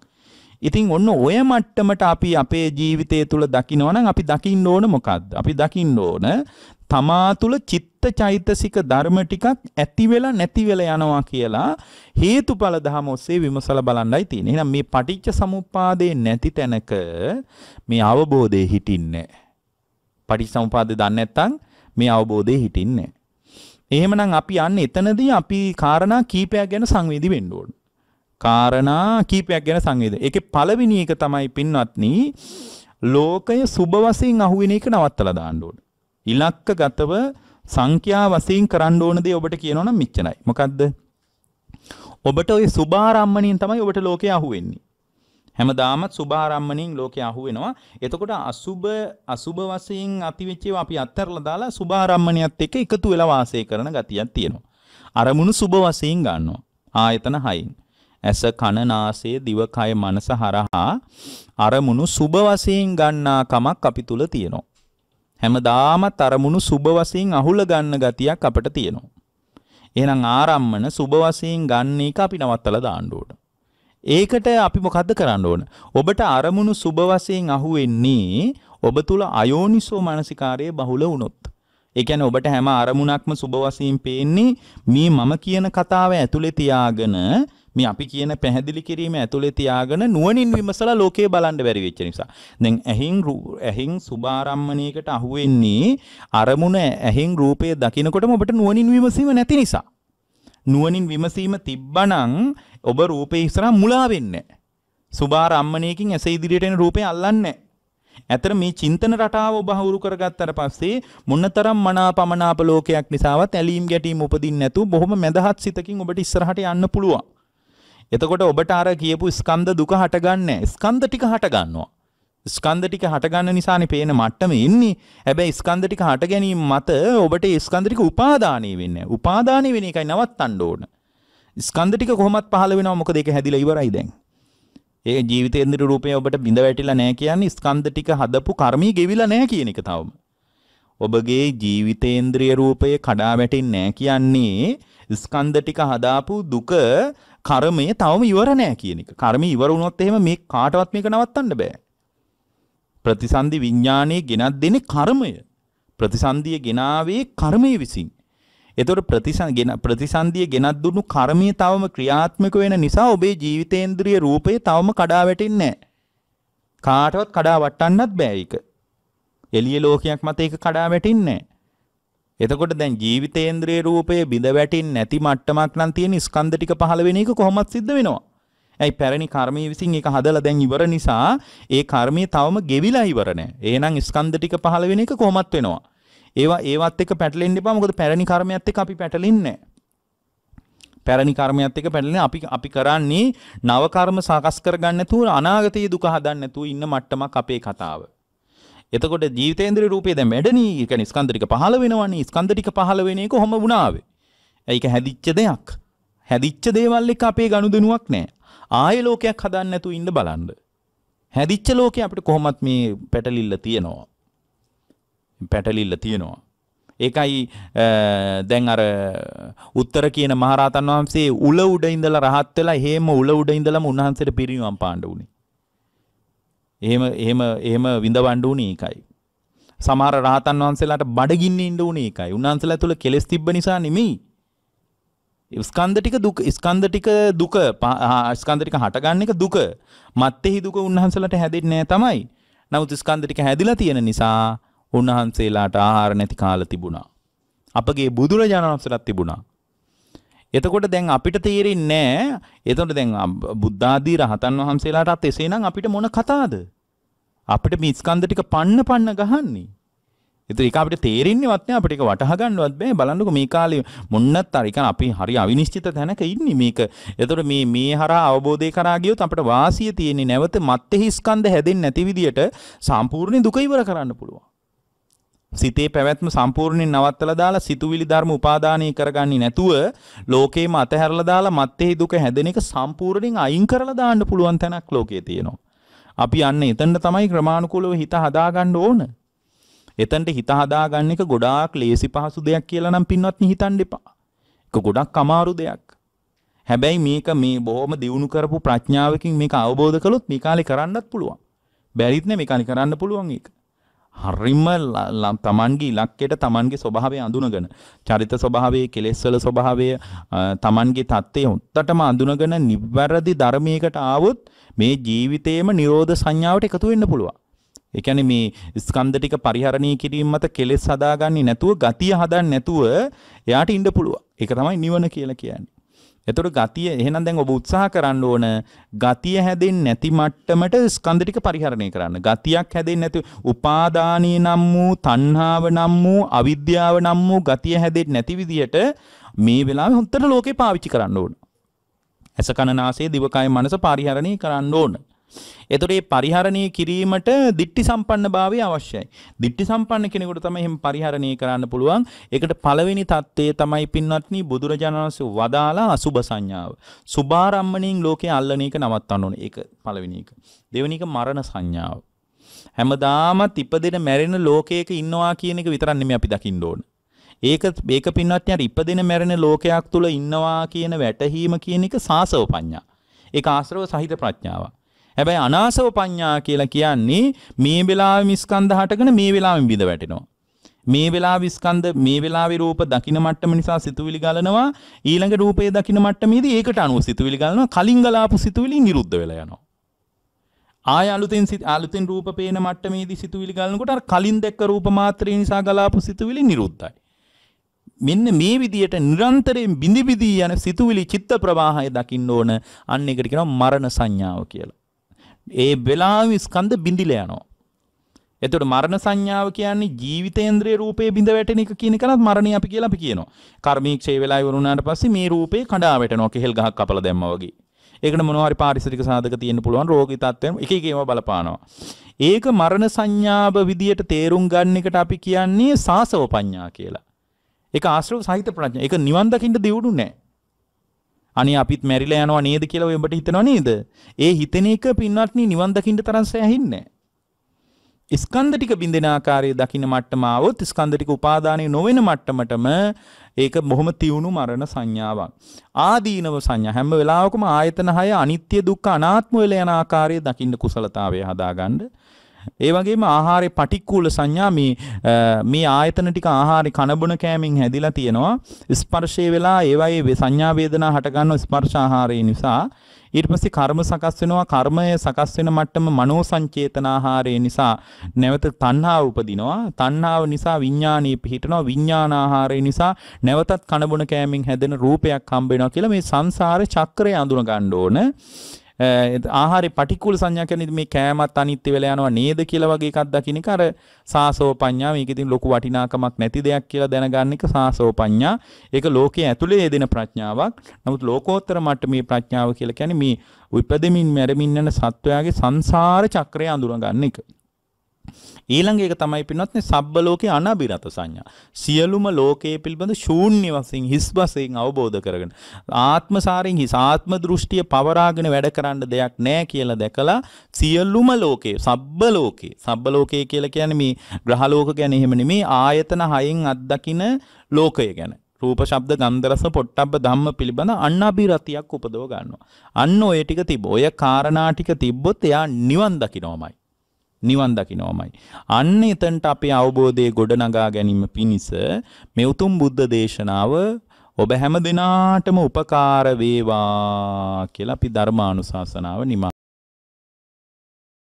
ඉතින් ඔන්න ඔය මට්ටමට අපි අපේ ජීවිතය තුළ දකිනවනම් අපි දකින්න ඕන මොකද්ද? අපි දකින්න ඕන තමා තුළ චිත්ත චෛතසික ධර්ම ටිකක් ඇති වෙලා නැති වෙලා යනවා කියලා හේතුඵල ධම ඔස්සේ විමසලා බලන්නයි තියෙන්නේ. එහෙනම් මේ පටිච්ච සමුප්පාදේ නැති තැනක මේ අවබෝධය හිටින්නේ නැහැ. පටිච්චසමුපාදය දන්නේ නැත්නම් මේ අවබෝධය හිටින්නේ එහෙමනම් අපි යන්නේ එතනදී අපි කාරණා කීපයක් ගැන සංවේදී වෙන්න ඕන. කාරණා කීපයක් ගැන සංවේදී. ඒකේ පළවෙනි එක තමයි පින්වත්නි ලෝකය සුබ වශයෙන් අහුවෙන එක නවත්තලා දාන්න ඕන. ඉලක්කගතව සංඛ්‍යා වශයෙන් කරන්න ඕන දේ ඔබට කියනවනම් මෙච්චරයි. මොකද්ද? ඔබට ওই සුභාරම්මණයෙන් තමයි ඔබට ලෝකේ අහුවෙන්නේ. හැමදාමත් සුභාරම්මණයෙන් ලෝකේ අහුවෙනවා. එතකොට අසුබ අසුබ වශයෙන් අතිවිච්ච ඒවා අපි අත්හැරලා දාලා සුභාරම්මණයත් එක්ක එකතු වෙලා වාසය කරන ගතියක් තියෙනවා. අරමුණු සුබ වශයෙන් ගන්නවා. ආයතන 6න්. ඇස කන නාසය දිව කය මනස හරහා අරමුණු සුබ වශයෙන් ගන්නා කමක් අපි තුල තියෙනවා. හැමදාමත් අරමුණු සුබ වශයෙන් අහුල ගන්න ගතියක් අපිට තියෙනවා. එහෙනම් ආරම්මන සුබ වශයෙන් ගන්න එක අපි නවත්තලා දාන්න ඕන. ඒකට අපි මොකද්ද කරන්න ඕන? ඔබට අරමුණු සුබ වශයෙන් අහුවෙන්නේ ඔබ තුල අයෝනිසෝ මානසිකාරයේ බහුල වුණොත්. ඒ කියන්නේ ඔබට හැම අරමුණක්ම සුබ වශයෙන් පේන්නේ මේ මම කියන කතාව ඇතුලේ තියාගෙන මේ අපි කියන පැහැදිලි කිරීම ඇතුලේ තියාගෙන නුවණින් විමසලා ලෝකේ බලන්න බැරි වෙච්ච නිසා. දැන් ඇහින් ඇහින් සුභාරම්මණයකට අහුවෙන්නේ අරමුණ ඇහින් රූපය දකිනකොටම ඔබට නුවණින් විමසීම නැති නිසා. නුවණින් විමසීම තිබ්බනම් ඔබ රූපේ ඉස්සරහා මුලා වෙන්නේ සුභාර අම්මණයකින් ඇස ඉදිරියට එන රූපේ අල්ලන්නේ ඇතර මේ චින්තන රටාව ඔබ හවුරු කරගත්තට පස්සේ මොනතරම් මනාපමනාප ලෝකයක් නිසාවත් ඇලීම් ගැටීම් උපදින්නේ නැතුව බොහොම මැදහත් සිතකින් ඔබට ඉස්සරහට යන්න පුළුවන්. එතකොට ඔබට අර කියපු ස්කන්ධ දුක හටගන්නේ ස්කන්ධ ටික හටගන්නවා. ස්කන්ධ ටික හටගන්න නිසානේ පේන මට්ටම ඉන්නේ. හැබැයි ස්කන්ධ ටික හට ගැනීම මත ඔබට ස්කන්ධ ටික උපාදානය වෙන්නේ. උපාදානය වෙන එකයි නවත්තන්න ඕනේ. ස්කන්ධටික කොහොමත් පහල වෙනවා මොකද ඒක හැදිලා ඉවරයි දැන්. ඒ ජීවිතේ ඉන්ද්‍ර රූපේ ඔබට බිඳ වැටිලා නැහැ කියන්නේ ස්කන්ධ ටික හදපු කර්මී ගෙවිලා නැහැ කියන එක තවම. ඔබගේ ජීවිතේන්ද්‍රිය රූපය කඩා වැටෙන්නේ නැහැ කියන්නේ ස්කන්ධ ටික හදාපු දුක කර්මය තවම ඉවර නැහැ කියන එක. කර්මය ඉවර වුණොත් එහෙම මේ කාටවත් මේක නවත්තන්න බෑ. ප්‍රතිසන්දි විඥානයේ ගෙනත් දෙන්නේ කර්මය. ප්‍රතිසන්දිය ගෙනාවේ කර්මය විසින්. එතකොට ප්‍රතිසං ප්‍රතිසන්දිය ගෙනත් දුන්නු කර්මය තවම ක්‍රියාත්මක වෙන නිසා ඔබේ ජීවිතේන්ද්‍රිය රූපය තවම කඩා වැටෙන්නේ නැහැ. කාටවත් කඩා වටන්නත් බෑ ඒක. එළිය ලෝකයක් මත ඒක කඩා වැටෙන්නේ නැහැ. එතකොට දැන් ජීවිතේන්ද්‍රිය රූපය බිඳ වැටෙන්නේ නැති මට්ටමක් නම් තියෙන ස්කන්ධ ටික පහළ වෙන එක කොහොමද සිද්ධ වෙනවා? ඇයි පැරණි කර්මය විසින් ඒක හදලා දැන් ඉවර නිසා ඒ කර්මය තවම ගෙවිලා ඉවර නැහැ. එහෙනම් ස්කන්ධ ටික පහළ වෙන එක කොහොමත් වෙනවා. ඒවා ඒවත් එක පැටලෙන්න්න එපා මොකද පැරණි කර්මයත් එක අපි පැටලින්නේ පැරණි කර්මයත් එක පැටලෙන අපි අපි කරන්නේ නව කර්ම සකස් කරගන්න නැතුව අනාගතයේ දුක හදන්න නැතුව ඉන්න මට්ටමක් අපේ කතාව. එතකොට ජීවිතේන්ද්‍ර රූපේ දැන් වැඩනී ඒ කියන්නේ ස්කන්ධ ටික පහළ වෙනවනේ ස්කන්ධ ටික පහළ වෙන එක කොහොම වුණාවේ? ඒක හැදිච්ච දෙයක්. හැදිච්ච දේවල් එක අපේ ගනුදෙනුවක් නැහැ. ආයේ ලෝකයක් හදන්න නැතුව ඉන්න බලන්න. හැදිච්ච ලෝකේ අපිට කොහොමත් මේ පැටලිල්ල තියෙනවා. පැටලිල්ල තියෙනවා. ඒකයි දැන් අර උත්තර කියන මහරහතන් වහන්සේ උල උඩ ඉඳලා රහත් වෙලා එහෙම උල උඩ ඉඳලම උන්වහන්සේට පිරිනිවන් පාන්න උනේ. එහෙම එහෙම එහෙම විඳවන්න උනේ ඒකයි. සමහර රහතන් වහන්සේලාට බඩගින්න ඉන්න උනේ ඒකයි. උන්වහන්සේලා තුල කෙලෙස් තිබ්බ නිසා නෙමෙයි. ස්කන්ධ ටික දුක ස්කන්ධ ටික දුක ස්කන්ධ ටික හටගන්න එක දුක. මත්ෙහි දුක උන්වහන්සේලාට හැදෙන්නේ නැහැ තමයි. නමුත් ස්කන්ධ ටික හැදිලා තියෙන නිසා උන්වහන්සේලාට ආහාර නැති කාල තිබුණා. අපගේ බුදුරජාණන් වහන්සේලාත් තිබුණා. එතකොට දැන් අපිට තේරෙන්නේ නැහැ. එතකොට දැන් බුද්ධාදී රහතන් වහන්සේලාටත් එසේනම් අපිට මොන කතාවද? අපිට මේ ස්කන්ධ ටික පන්න පන්න ගහන්නේ. ඒතර ඒක අපිට තේරෙන්නේවත් නැහැ අපිට ඒක වටහා ගන්නවත් බෑ බලන්නකෝ මේ කාලේ මොන්නත් අර ඒක අපි හරි අවිනිශ්චිත තැනක ඉන්නේ මේක. ඒතර මේ මේ හරහා අවබෝධය කරා ගියොත් අපිට වාසිය තියෙන්නේ නැවත මත්ෙහි ස්කන්ධ හැදෙන්නේ නැති විදියට සම්පූර්ණ දුක ඉවර කරන්න පුළුවන්. සිතේ පැවැත්ම සම්පූර්ණයෙන් නවත්තලා දාලා සිතුවිලි ධර්ම උපාදානය කරගන්නේ නැතුව ලෝකේම අතහැරලා දාලා මත්තේ දුක හැදෙන එක සම්පූර්ණයෙන් අයින් කරලා දාන්න පුළුවන් තැනක් ලෝකේ තියෙනවා. අපි අන්න එතනට තමයි ක්‍රමානුකූලව හිත හදාගන්න ඕන. එතනට හිත හදාගන්න එක ගොඩාක් ලේසි පහසු දෙයක් කියලා නම් පින්වත් හිතන්න එපා. ඒක ගොඩක් අමාරු දෙයක්. හැබැයි මේක මේ බොහොම දියුණු කරපු ප්‍රඥාවකින් මේක අවබෝධ කළොත් මේ කාලේ කරන්නත් පුළුවන්. බැරිත් නේ මේ කාලේ කරන්න පුළුවන් ඒක. හරිම තමන්ගේ ඉලක්කයට තමන්ගේ ස්වභාවය අඳුනගෙන චරිත ස්වභාවයේ කෙලෙස්වල ස්වභාවය තමන්ගේ தත්ත්වය හොත්තටම අඳුනගෙන නිවැරදි ධර්මයකට ආවොත් මේ ජීවිතේම නිරෝධ සංඥාවට එකතු වෙන්න පුළුවන්. ඒ කියන්නේ මේ ස්කන්ධ ටික පරිහරණය කිරීම මත කෙලෙස් හදාගන්නේ නැතුව ගතිය හදන්නේ නැතුව එයාට ඉන්න පුළුවන්. ඒක තමයි නිවන කියලා කියන්නේ. එතකොට ගතිය එහෙනම් දැන් ඔබ උත්සාහ කරන්න ඕන ගතිය හැදෙන්නේ නැති මට්ටමට ස්කන්ධ ටික පරිහරණය කරන්න. ගතියක් හැදෙන්නේ නැති උපාදානී නම් වූ තණ්හාව නම් වූ අවිද්‍යාව නම් වූ ගතිය හැදෙන්නේ නැති විදියට මේ වෙලාවේ හොත්තට ලෝකේ පාවිච්චි කරන්න ඕන. ඇස කන නාසය දිව කය මනස පරිහරණය කරන්න ඕන. එතකොට මේ පරිහරණය කිරීමට දික්ටි සම්පන්න භාවය අවශ්‍යයි. දික්ටි සම්පන්න කෙනෙකුට තමයි එහෙම පරිහරණය කරන්න පුළුවන්. ඒකට පළවෙනි தත්ත්වය තමයි පින්වත්නි බුදුරජාණන් වහන්සේ වදාලා අසුබ සංඥාව. සුභාරම්මණයෙන් ලෝකේ අල්ලන එක නවත්තන්න ඕනේ. ඒක පළවෙනි එක. දෙවෙනි එක මරණ සංඥාව. හැමදාමත් ඉපදෙන මැරෙන ලෝකයක ඉන්නවා කියන එක විතරක් නෙමෙයි අපි දකින්න ඕනේ. ඒක ඒක පින්වත්නි අර ඉපදෙන මැරෙන ලෝකයක් තුල ඉන්නවා කියන වැටහීම කියන එක සාසව පඤ්ඤා. ඒක ආශ්‍රව සහිත ප්‍රඥාවක්. හැබැයි අනාසව පඤ්ඤා කියලා කියන්නේ මේ වෙලාවේ මිස්කන්ධ හටගෙන මේ වෙලාවෙම බිඳ වැටෙනවා. මේ වෙලාවේ ස්කන්ධ මේ වෙලාවේ රූප දකින්න මට්ටම නිසා සිතුවිලි ගලනවා ඊළඟ රූපයේ දකින්න මට්ටමේදී ඒකට අනුව සිතුවිලි ගලනවා කලින් ගලාපු සිතුවිලි නිරුද්ධ වෙලා යනවා ආය අලුතෙන් අලුතෙන් රූප පේන මට්ටමේදී සිතුවිලි ගලනකොට අර කලින් දැක්ක රූප මාත්‍රේ නිසා ගලාපු සිතුවිලි නිරුද්ධයි මෙන්න මේ විදියට නිරන්තරයෙන් බිඳි බිඳී යන සිතුවිලි චිත්ත ප්‍රවාහය දකින්න ඕන අන්න ඒකට කියනවා මරණ සංඥාව කියලා ඒ වෙලාවෙම ස්කන්ධ බිඳිලා යනවා. එතකොට මරණ සංඥාව කියන්නේ ජීවිතේන්ද්‍රයේ රූපේ බිඳ වැටෙන එක කියන එකනත් මරණය අපි කියලා අපි කියනවා. කර්මීක්ෂය වෙලා ඉවර වුණාට පස්සේ මේ රූපේ කඩා වැටෙනවා කෙහෙල් ගහක් කපලා දැම්මා වගේ. ඒකට මොනවා හරි පාරිසරික සාධක තියෙන්න පුළුවන් රෝගී තත්ත්වයන් එක එක ඒවා බලපානවා. ඒක මරණ සංඥාව විදියට තේරුම් ගන්න එකට අපි කියන්නේ සාසව පඤ්ඤා කියලා. ඒක ආශ්‍රව සහිත ප්‍රඥා. ඒක නිවන් දකින්න දියුණු නෑ. අනි අපිත් මැරිල යනවා නේද කියලා ඔයඹට හිතනවා නේද? ඒ හිතෙන එක පින්වත්නි නිවන් දකින්න තරම් සෑහින්නේ ස්කන්ධ ටික බින්දෙන ආකාරයේ දකින්න මට්ටම આવොත් ස්කන්ධ ටික උපාදානෙ නොවන මට්ටමටම ඒක බොහොම තියුණු මරණ සංඥාවක්. ආදීනව සංඥා හැම වෙලාවකම ආයතන 6 අනිත්‍ය දුක්ඛ අනාත්ම වල යන ආකාරයේ දකින්න කුසලතාවය හදාගන්න. ඒ වගේම ආහාරේ පටික්කුල සංඥා මේ මේ ආයතන ටික ආහාරේ කනබුන කෑමෙන් හැදිලා තියෙනවා ස්පර්ශය වෙලා ඒවයේ සංඥා වේදනා හට ගන්න ස්පර්ශ ආහාරය නිසා ඊට පස්සේ කර්ම සකස් වෙනවා කර්මය සකස් වෙන මට්ටම මනෝ සංචේතනාහාරය නිසා නැවත තණ්හාව උපදිනවා තණ්හාව නිසා විඥානීය පිහිටනවා විඥානාහාරය නිසා නැවතත් කනබුන කෑමෙන් හැදෙන රූපයක් හම්බ වෙනවා කියලා මේ සංසාර චක්‍රය අඳුන ගන්න ඕන ආහාරේ පටිකූල සංඥා කියන්නේ මේ කෑමත් අනිත්‍ය වෙලා යනවා නේද කියලා වගේ එකක් දකින්න එක අර සාසෝපඤ්ඤා මේක ඉතින් ලොකු වටිනාකමක් නැති දෙයක් කියලා දැනගන්න එක සාසෝපඤ්ඤා ඒක ලෝකයේ ඇතුලේ යෙදෙන ප්‍රඥාවක් නමුත් ලෝකෝත්තර මට්ටමේ ප්‍රඥාව කියලා කියන්නේ මේ උපදෙමින් මැරමින් යන සත්වයාගේ සංසාර චක්‍රය අඳුරගන්න එක ඊළඟ එක තමයි පින්වත්නි සබ්බ ලෝකේ අනබිරත සංඥා. සියලුම ලෝකයේ පිළිබඳ ශූන්‍ය වශයෙන් හිස් වශයෙන් අවබෝධ කරගෙන ආත්මසාරයෙන් හිස් ආත්ම දෘෂ්ටිය පවරාගෙන වැඩ කරන්න දෙයක් නැහැ කියලා දැකලා සියලුම ලෝකේ සබ්බ ලෝකේ සබ්බ ලෝකේ කියලා කියන්නේ මේ ග්‍රහ ලෝක ගැන එහෙම නෙමෙයි ආයතන හයෙන් අත්දකින ලෝකය ගැන. රූප ශබ්ද ගන්ධ රස පොට්ටබ්බ ධම්ම පිළිබඳ අන්නබිරතියක් උපදව ගන්නවා. අන්න ඔය ටික තිබ. ඔය කාරණා ටික තිබ්බොත් එයා නිවන් දකින්නමයි. නිවන් දකිනෝමයි. අන්න එතනට අපේ අවබෝධයේ ගොඩනගා ගැනීම පිණිස මේ උතුම් බුද්ධ දේශනාව ඔබ හැම දිනාටම උපකාර වේවා කියලා අපි ධර්මානුශාසනාව නිමා